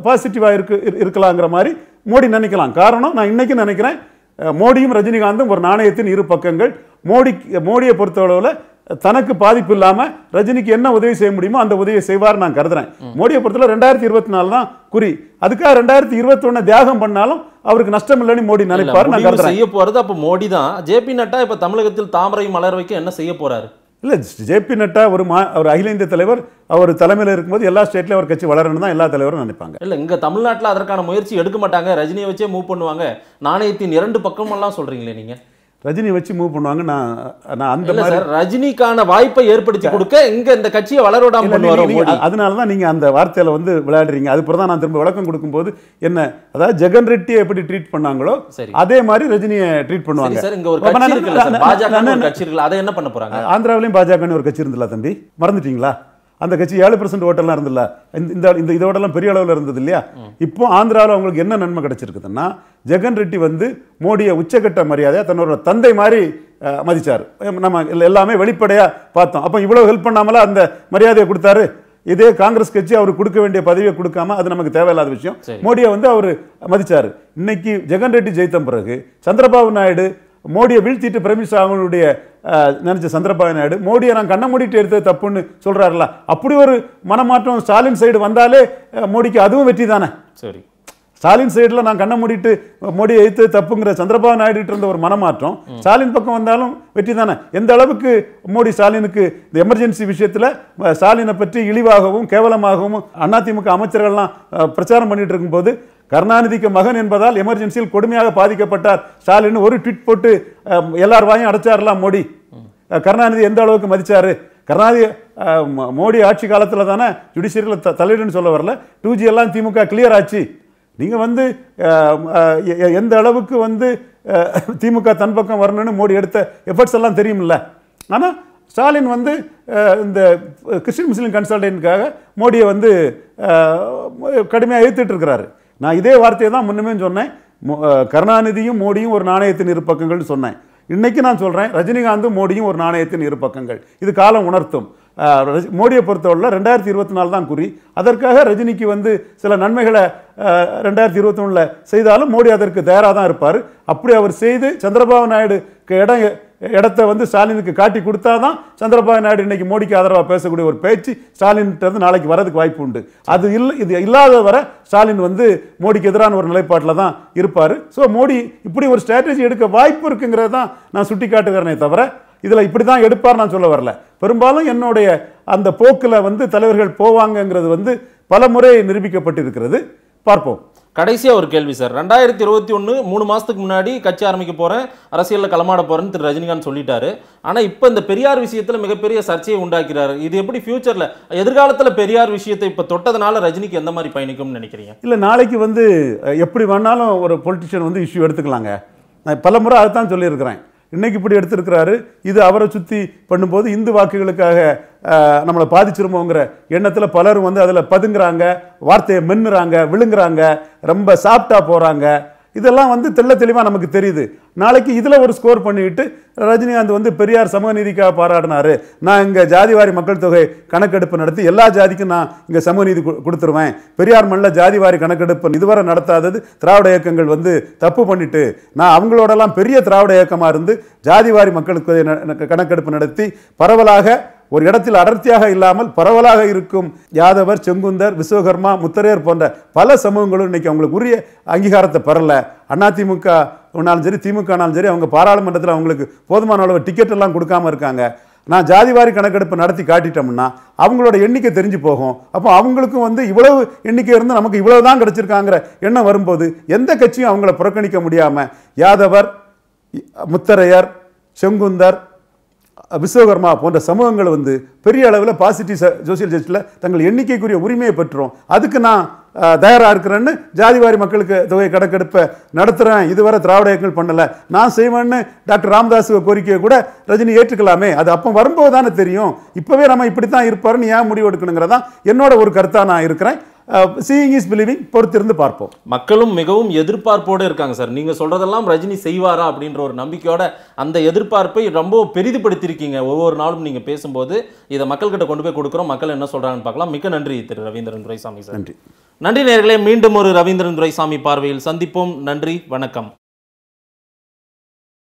பாசிட்டிவாக இருக்கு இருக்கலாங்கிற மாதிரி மோடி நினைக்கலாம் காரணம் நான் இன்னைக்கு நினைக்கிறேன் மோடியும் ரஜினிகாந்தும் ஒரு நாணயத்தின் இரு பக்கங்கள் மோடி மோடியை பொறுத்தளவில் தனக்கு பாதிப்பு இல்லாமல் ரஜினிக்கு என்ன உதவி செய்ய முடியுமோ அந்த உதவியை செய்வார் நான் கருதுறேன் மோடியை பொறுத்தவரை ரெண்டாயிரத்தி இருபத்தி நாலு தான் குறி அதுக்காக ரெண்டாயிரத்தி இருபத்தி ஒன்னு தியாகம் பண்ணாலும் அவருக்கு நஷ்டம் இல்லைன்னு மோடி நினைப்பார் செய்ய போறது அப்ப மோடி தான் ஜேபி நட்டா இப்ப தமிழகத்தில் தாமரை மலர் வைக்க என்ன செய்ய போறாரு இல்லை ஜேபி நட்டா ஒரு மா அவர் அகில இந்திய தலைவர் அவர் தலைமையில் இருக்கும்போது எல்லா ஸ்டேட்லையும் அவர் கட்சி வளரணும் தான் எல்லா தலைவரும் நினைப்பாங்க இல்லை இங்கே தமிழ்நாட்டில் அதற்கான முயற்சி எடுக்க மாட்டாங்க ரஜினியை வச்சே மூவ் பண்ணுவாங்க நாணயத்தின் இரண்டு பக்கமெல்லாம் சொல்கிறீங்களே நீங்கள் ரஜினி வச்சு மூவ் பண்ணுவாங்க நான் நான் அந்த மாதிரி ரஜினிக்கான வாய்ப்பை ஏற்படுத்தி கொடுக்க இங்க இந்த கட்சியை வளரோடாம அதனால தான் நீங்க அந்த வார்த்தையில வந்து விளையாடுறீங்க அதுக்கப்புறம் தான் நான் திரும்ப விளக்கம் கொடுக்கும்போது என்ன அதாவது ஜெகன் ரெட்டியை எப்படி ட்ரீட் பண்ணாங்களோ அதே மாதிரி ரஜினியை ட்ரீட் பண்ணுவாங்க சார் இங்க ஒரு கட்சி பாஜக கட்சி அதை என்ன பண்ண போறாங்க ஆந்திராவிலயும் பாஜகன்னு ஒரு கட்சி இருந்தல தம்பி மறந்துட்டீங்களா அந்த கட்சி ஏழு பெர்சன்ட் ஓட்டெல்லாம் இருந்தில்ல இந்த இந்த இதோடலாம் பெரிய அளவில் இருந்தது இல்லையா இப்போ ஆந்திராவில் அவங்களுக்கு என்ன நன்மை கிடச்சிருக்குதுன்னா ஜெகன் ரெட்டி வந்து மோடியை உச்சக்கட்ட மரியாதையாக தன்னோட தந்தை மாதிரி மதித்தார் நம்ம எல்லாமே வெளிப்படையாக பார்த்தோம் அப்போ இவ்வளோ ஹெல்ப் பண்ணாமல அந்த மரியாதையை கொடுத்தாரு இதே காங்கிரஸ் கட்சி அவர் கொடுக்க வேண்டிய பதவியை கொடுக்காம அது நமக்கு தேவையில்லாத விஷயம் மோடியை வந்து அவர் மதிச்சார் இன்னைக்கு ஜெகன் ரெட்டி ஜெயித்த பிறகு சந்திரபாபு நாயுடு மோடியை வீழ்த்திட்டு பிரைம் மினிஸ்டர் அவங்களுடைய நினச்ச சந்திரபாபு நாயுடு மோடியை நான் கண்ணை மூடிட்டு எடுத்தது தப்புன்னு சொல்றாருல அப்படி ஒரு மனமாற்றம் ஸ்டாலின் சைடு வந்தாலே மோடிக்கு அதுவும் வெற்றி தானே சரி ஸ்டாலின் சைடில் நான் கண்ணை மூடிட்டு மோடியை எழுத்து தப்புங்கிற சந்திரபாபு நாயுடு இருந்த ஒரு மனமாற்றம் ஸ்டாலின் பக்கம் வந்தாலும் வெற்றி தானே எந்த அளவுக்கு மோடி ஸ்டாலினுக்கு இந்த எமர்ஜென்சி விஷயத்தில் ஸ்டாலினை பற்றி இழிவாகவும் கேவலமாகவும் அதிமுக அமைச்சர்கள்லாம் பிரச்சாரம் பண்ணிட்டு இருக்கும்போது கருணாநிதிக்கு மகன் என்பதால் எமர்ஜென்சியில் கொடுமையாக பாதிக்கப்பட்டார் ஸ்டாலின் ஒரு ட்விட் போட்டு எல்லார் வாயும் அடைச்சாரலாம் மோடி கருணாநிதி எந்த அளவுக்கு மதித்தார் கருணாநிதி மோடி ஆட்சி காலத்தில் தானே ஜுடிஷியரியில் த தலையிடுன்னு சொல்ல வரல டூ ஜி எல்லாம் திமுக கிளியர் ஆச்சு நீங்கள் வந்து எந்த அளவுக்கு வந்து திமுக தன் பக்கம் வரணும்னு மோடி எடுத்த எஃபர்ட்ஸ் எல்லாம் தெரியும்ல ஆனால் ஸ்டாலின் வந்து இந்த கிறிஸ்டின் முஸ்லீம் கன்சல்டன்ட்காக மோடியை வந்து கடுமையாக எதிர்த்துட்டு இருக்கிறாரு நான் இதே வார்த்தையை தான் முன்னமே சொன்னேன் கருணாநிதியும் மோடியும் ஒரு நாணயத்தின் இரு பக்கங்கள் சொன்னேன் இன்றைக்கி நான் சொல்கிறேன் ரஜினிகாந்தும் மோடியும் ஒரு நாணயத்தின் இரு பக்கங்கள் இது காலம் உணர்த்தும் மோடியை பொறுத்தவரையில் ரெண்டாயிரத்தி இருபத்தி நாலு தான் குறி அதற்காக ரஜினிக்கு வந்து சில நன்மைகளை ரெண்டாயிரத்தி இருபத்தி ஒன்றில் செய்தாலும் மோடி அதற்கு தயாராக தான் இருப்பார் அப்படி அவர் செய்து சந்திரபாபு நாயுடுக்கு இடம் இடத்த வந்து ஸ்டாலினுக்கு காட்டி கொடுத்தா தான் சந்திரபாபு நாயுடு இன்னைக்கு மோடிக்கு ஆதரவாக பேசக்கூடிய ஒரு பேச்சு ஸ்டாலின்கிட்ட வந்து நாளைக்கு வரதுக்கு வாய்ப்பு உண்டு அது இல்லை இது இல்லாத வர ஸ்டாலின் வந்து மோடிக்கு எதிரான ஒரு நிலைப்பாட்டில் தான் இருப்பார் ஸோ மோடி இப்படி ஒரு ஸ்ட்ராட்டஜி எடுக்க வாய்ப்பு இருக்குங்கிறத தான் நான் சுட்டி காட்டுகிறேனே தவிர இதில் இப்படி தான் எடுப்பார் நான் சொல்ல வரல பெரும்பாலும் என்னுடைய அந்த போக்கில் வந்து தலைவர்கள் போவாங்கங்கிறது வந்து பல முறை நிரூபிக்கப்பட்டிருக்கிறது பார்ப்போம் கடைசியாக ஒரு கேள்வி சார் ரெண்டாயிரத்தி இருபத்தி ஒன்று மூணு மாதத்துக்கு முன்னாடி கட்சி ஆரம்பிக்க போகிறேன் அரசியலில் களமாட போகிறேன்னு திரு ரஜினிகாந்த் சொல்லிட்டாரு ஆனால் இப்போ இந்த பெரியார் விஷயத்தில் மிகப்பெரிய சர்ச்சையை உண்டாக்கிறார் இது எப்படி ஃபியூச்சரில் எதிர்காலத்தில் பெரியார் விஷயத்தை இப்போ தொட்டதுனால ரஜினிக்கு எந்த மாதிரி பயணிக்கும்னு நினைக்கிறீங்க இல்லை நாளைக்கு வந்து எப்படி வேணாலும் ஒரு பொலிட்டிஷியன் வந்து இஷ்யூ எடுத்துக்கலாங்க நான் பல முறை அதை தான் சொல்லியிருக்கிறேன் இன்னைக்கு இப்படி எடுத்திருக்கிறாரு இது அவரை சுற்றி பண்ணும்போது இந்து வாக்குகளுக்காக நம்மளை பாதிச்சிருமோங்கிற எண்ணத்தில் பலரும் வந்து அதில் பதுங்குறாங்க வார்த்தையை மென்னுறாங்க விழுங்குறாங்க ரொம்ப சாப்பிட்டா போகிறாங்க இதெல்லாம் வந்து தெல்ல தெளிவாக நமக்கு தெரியுது நாளைக்கு இதில் ஒரு ஸ்கோர் பண்ணிட்டு ரஜினிகாந்த் வந்து பெரியார் சமூக நீதிக்காக பாராட்டினார் நான் இங்கே ஜாதிவாரி மக்கள் தொகை கணக்கெடுப்பு நடத்தி எல்லா ஜாதிக்கும் நான் இங்கே சமூக நீதி கொடுத்துருவேன் பெரியார் மண்ணில் ஜாதிவாரி கணக்கெடுப்பு இதுவரை நடத்தாதது திராவிட இயக்கங்கள் வந்து தப்பு பண்ணிட்டு நான் அவங்களோடலாம் பெரிய திராவிட இயக்கமாக இருந்து ஜாதிவாரி மக்களுக்கு கணக்கெடுப்பு நடத்தி பரவலாக ஒரு இடத்தில் அடர்த்தியாக இல்லாமல் பரவலாக இருக்கும் யாதவர் செங்குந்தர் விஸ்வகர்மா முத்தரையர் போன்ற பல சமூகங்களும் இன்றைக்கி அவங்களுக்கு உரிய அங்கீகாரத்தை பெறல அதிமுக ஆனாலும் சரி திமுகனாலும் சரி அவங்க பாராளுமன்றத்தில் அவங்களுக்கு போதுமான அளவு டிக்கெட் எல்லாம் கொடுக்காம இருக்காங்க நான் ஜாதிவாரி கணக்கெடுப்பு நடத்தி காட்டிட்டோம்னா அவங்களோட எண்ணிக்கை தெரிஞ்சு போகும் அப்போ அவங்களுக்கும் வந்து இவ்வளவு எண்ணிக்கை இருந்து நமக்கு இவ்வளவு தான் கிடச்சிருக்காங்கிற எண்ணம் வரும்போது எந்த கட்சியும் அவங்கள புறக்கணிக்க முடியாமல் யாதவர் முத்தரையர் செங்குந்தர் விஸ்வகர்மா போன்ற சமூகங்கள் வந்து பெரிய அளவில் பாசிட்டிவ் சோசியல் ஜஸ்டில் தங்கள் எண்ணிக்கைக்குரிய உரிமையை பெற்றுரும் அதுக்கு நான் தயாராக இருக்கிறேன்னு ஜாதிவாரி மக்களுக்கு தொகை கணக்கெடுப்பை நடத்துகிறேன் இதுவரை திராவிட இயக்கங்கள் பண்ணலை நான் செய்வேன்னு டாக்டர் ராமதாஸ் கோரிக்கையை கூட ரஜினி ஏற்றுக்கலாமே அது அப்போ வரும்போது தானே தெரியும் இப்போவே நம்ம இப்படி தான் இருப்பாருன்னு ஏன் முடிவு எடுக்கணுங்கிறதான் என்னோட ஒரு கருத்தாக நான் இருக்கிறேன் சீயிங் இஸ் பிலிவிங் பொறுத்திருந்து பார்ப்போம் மக்களும் மிகவும் எதிர்பார்ப்போடு இருக்காங்க சார் நீங்கள் சொல்கிறதெல்லாம் ரஜினி செய்வாரா அப்படின்ற ஒரு நம்பிக்கையோட அந்த எதிர்பார்ப்பை ரொம்ப பெரிதுபடுத்தியிருக்கீங்க ஒவ்வொரு நாளும் நீங்கள் பேசும்போது இதை மக்கள்கிட்ட கொண்டு போய் கொடுக்குறோம் மக்கள் என்ன சொல்கிறாங்கன்னு பார்க்கலாம் மிக்க நன்றி திரு ரவீந்திரன் துரைசாமி சார் நன்றி நன்றி நேர்களே மீண்டும் ஒரு ரவீந்திரன் துரைசாமி பார்வையில் சந்திப்போம் நன்றி வணக்கம்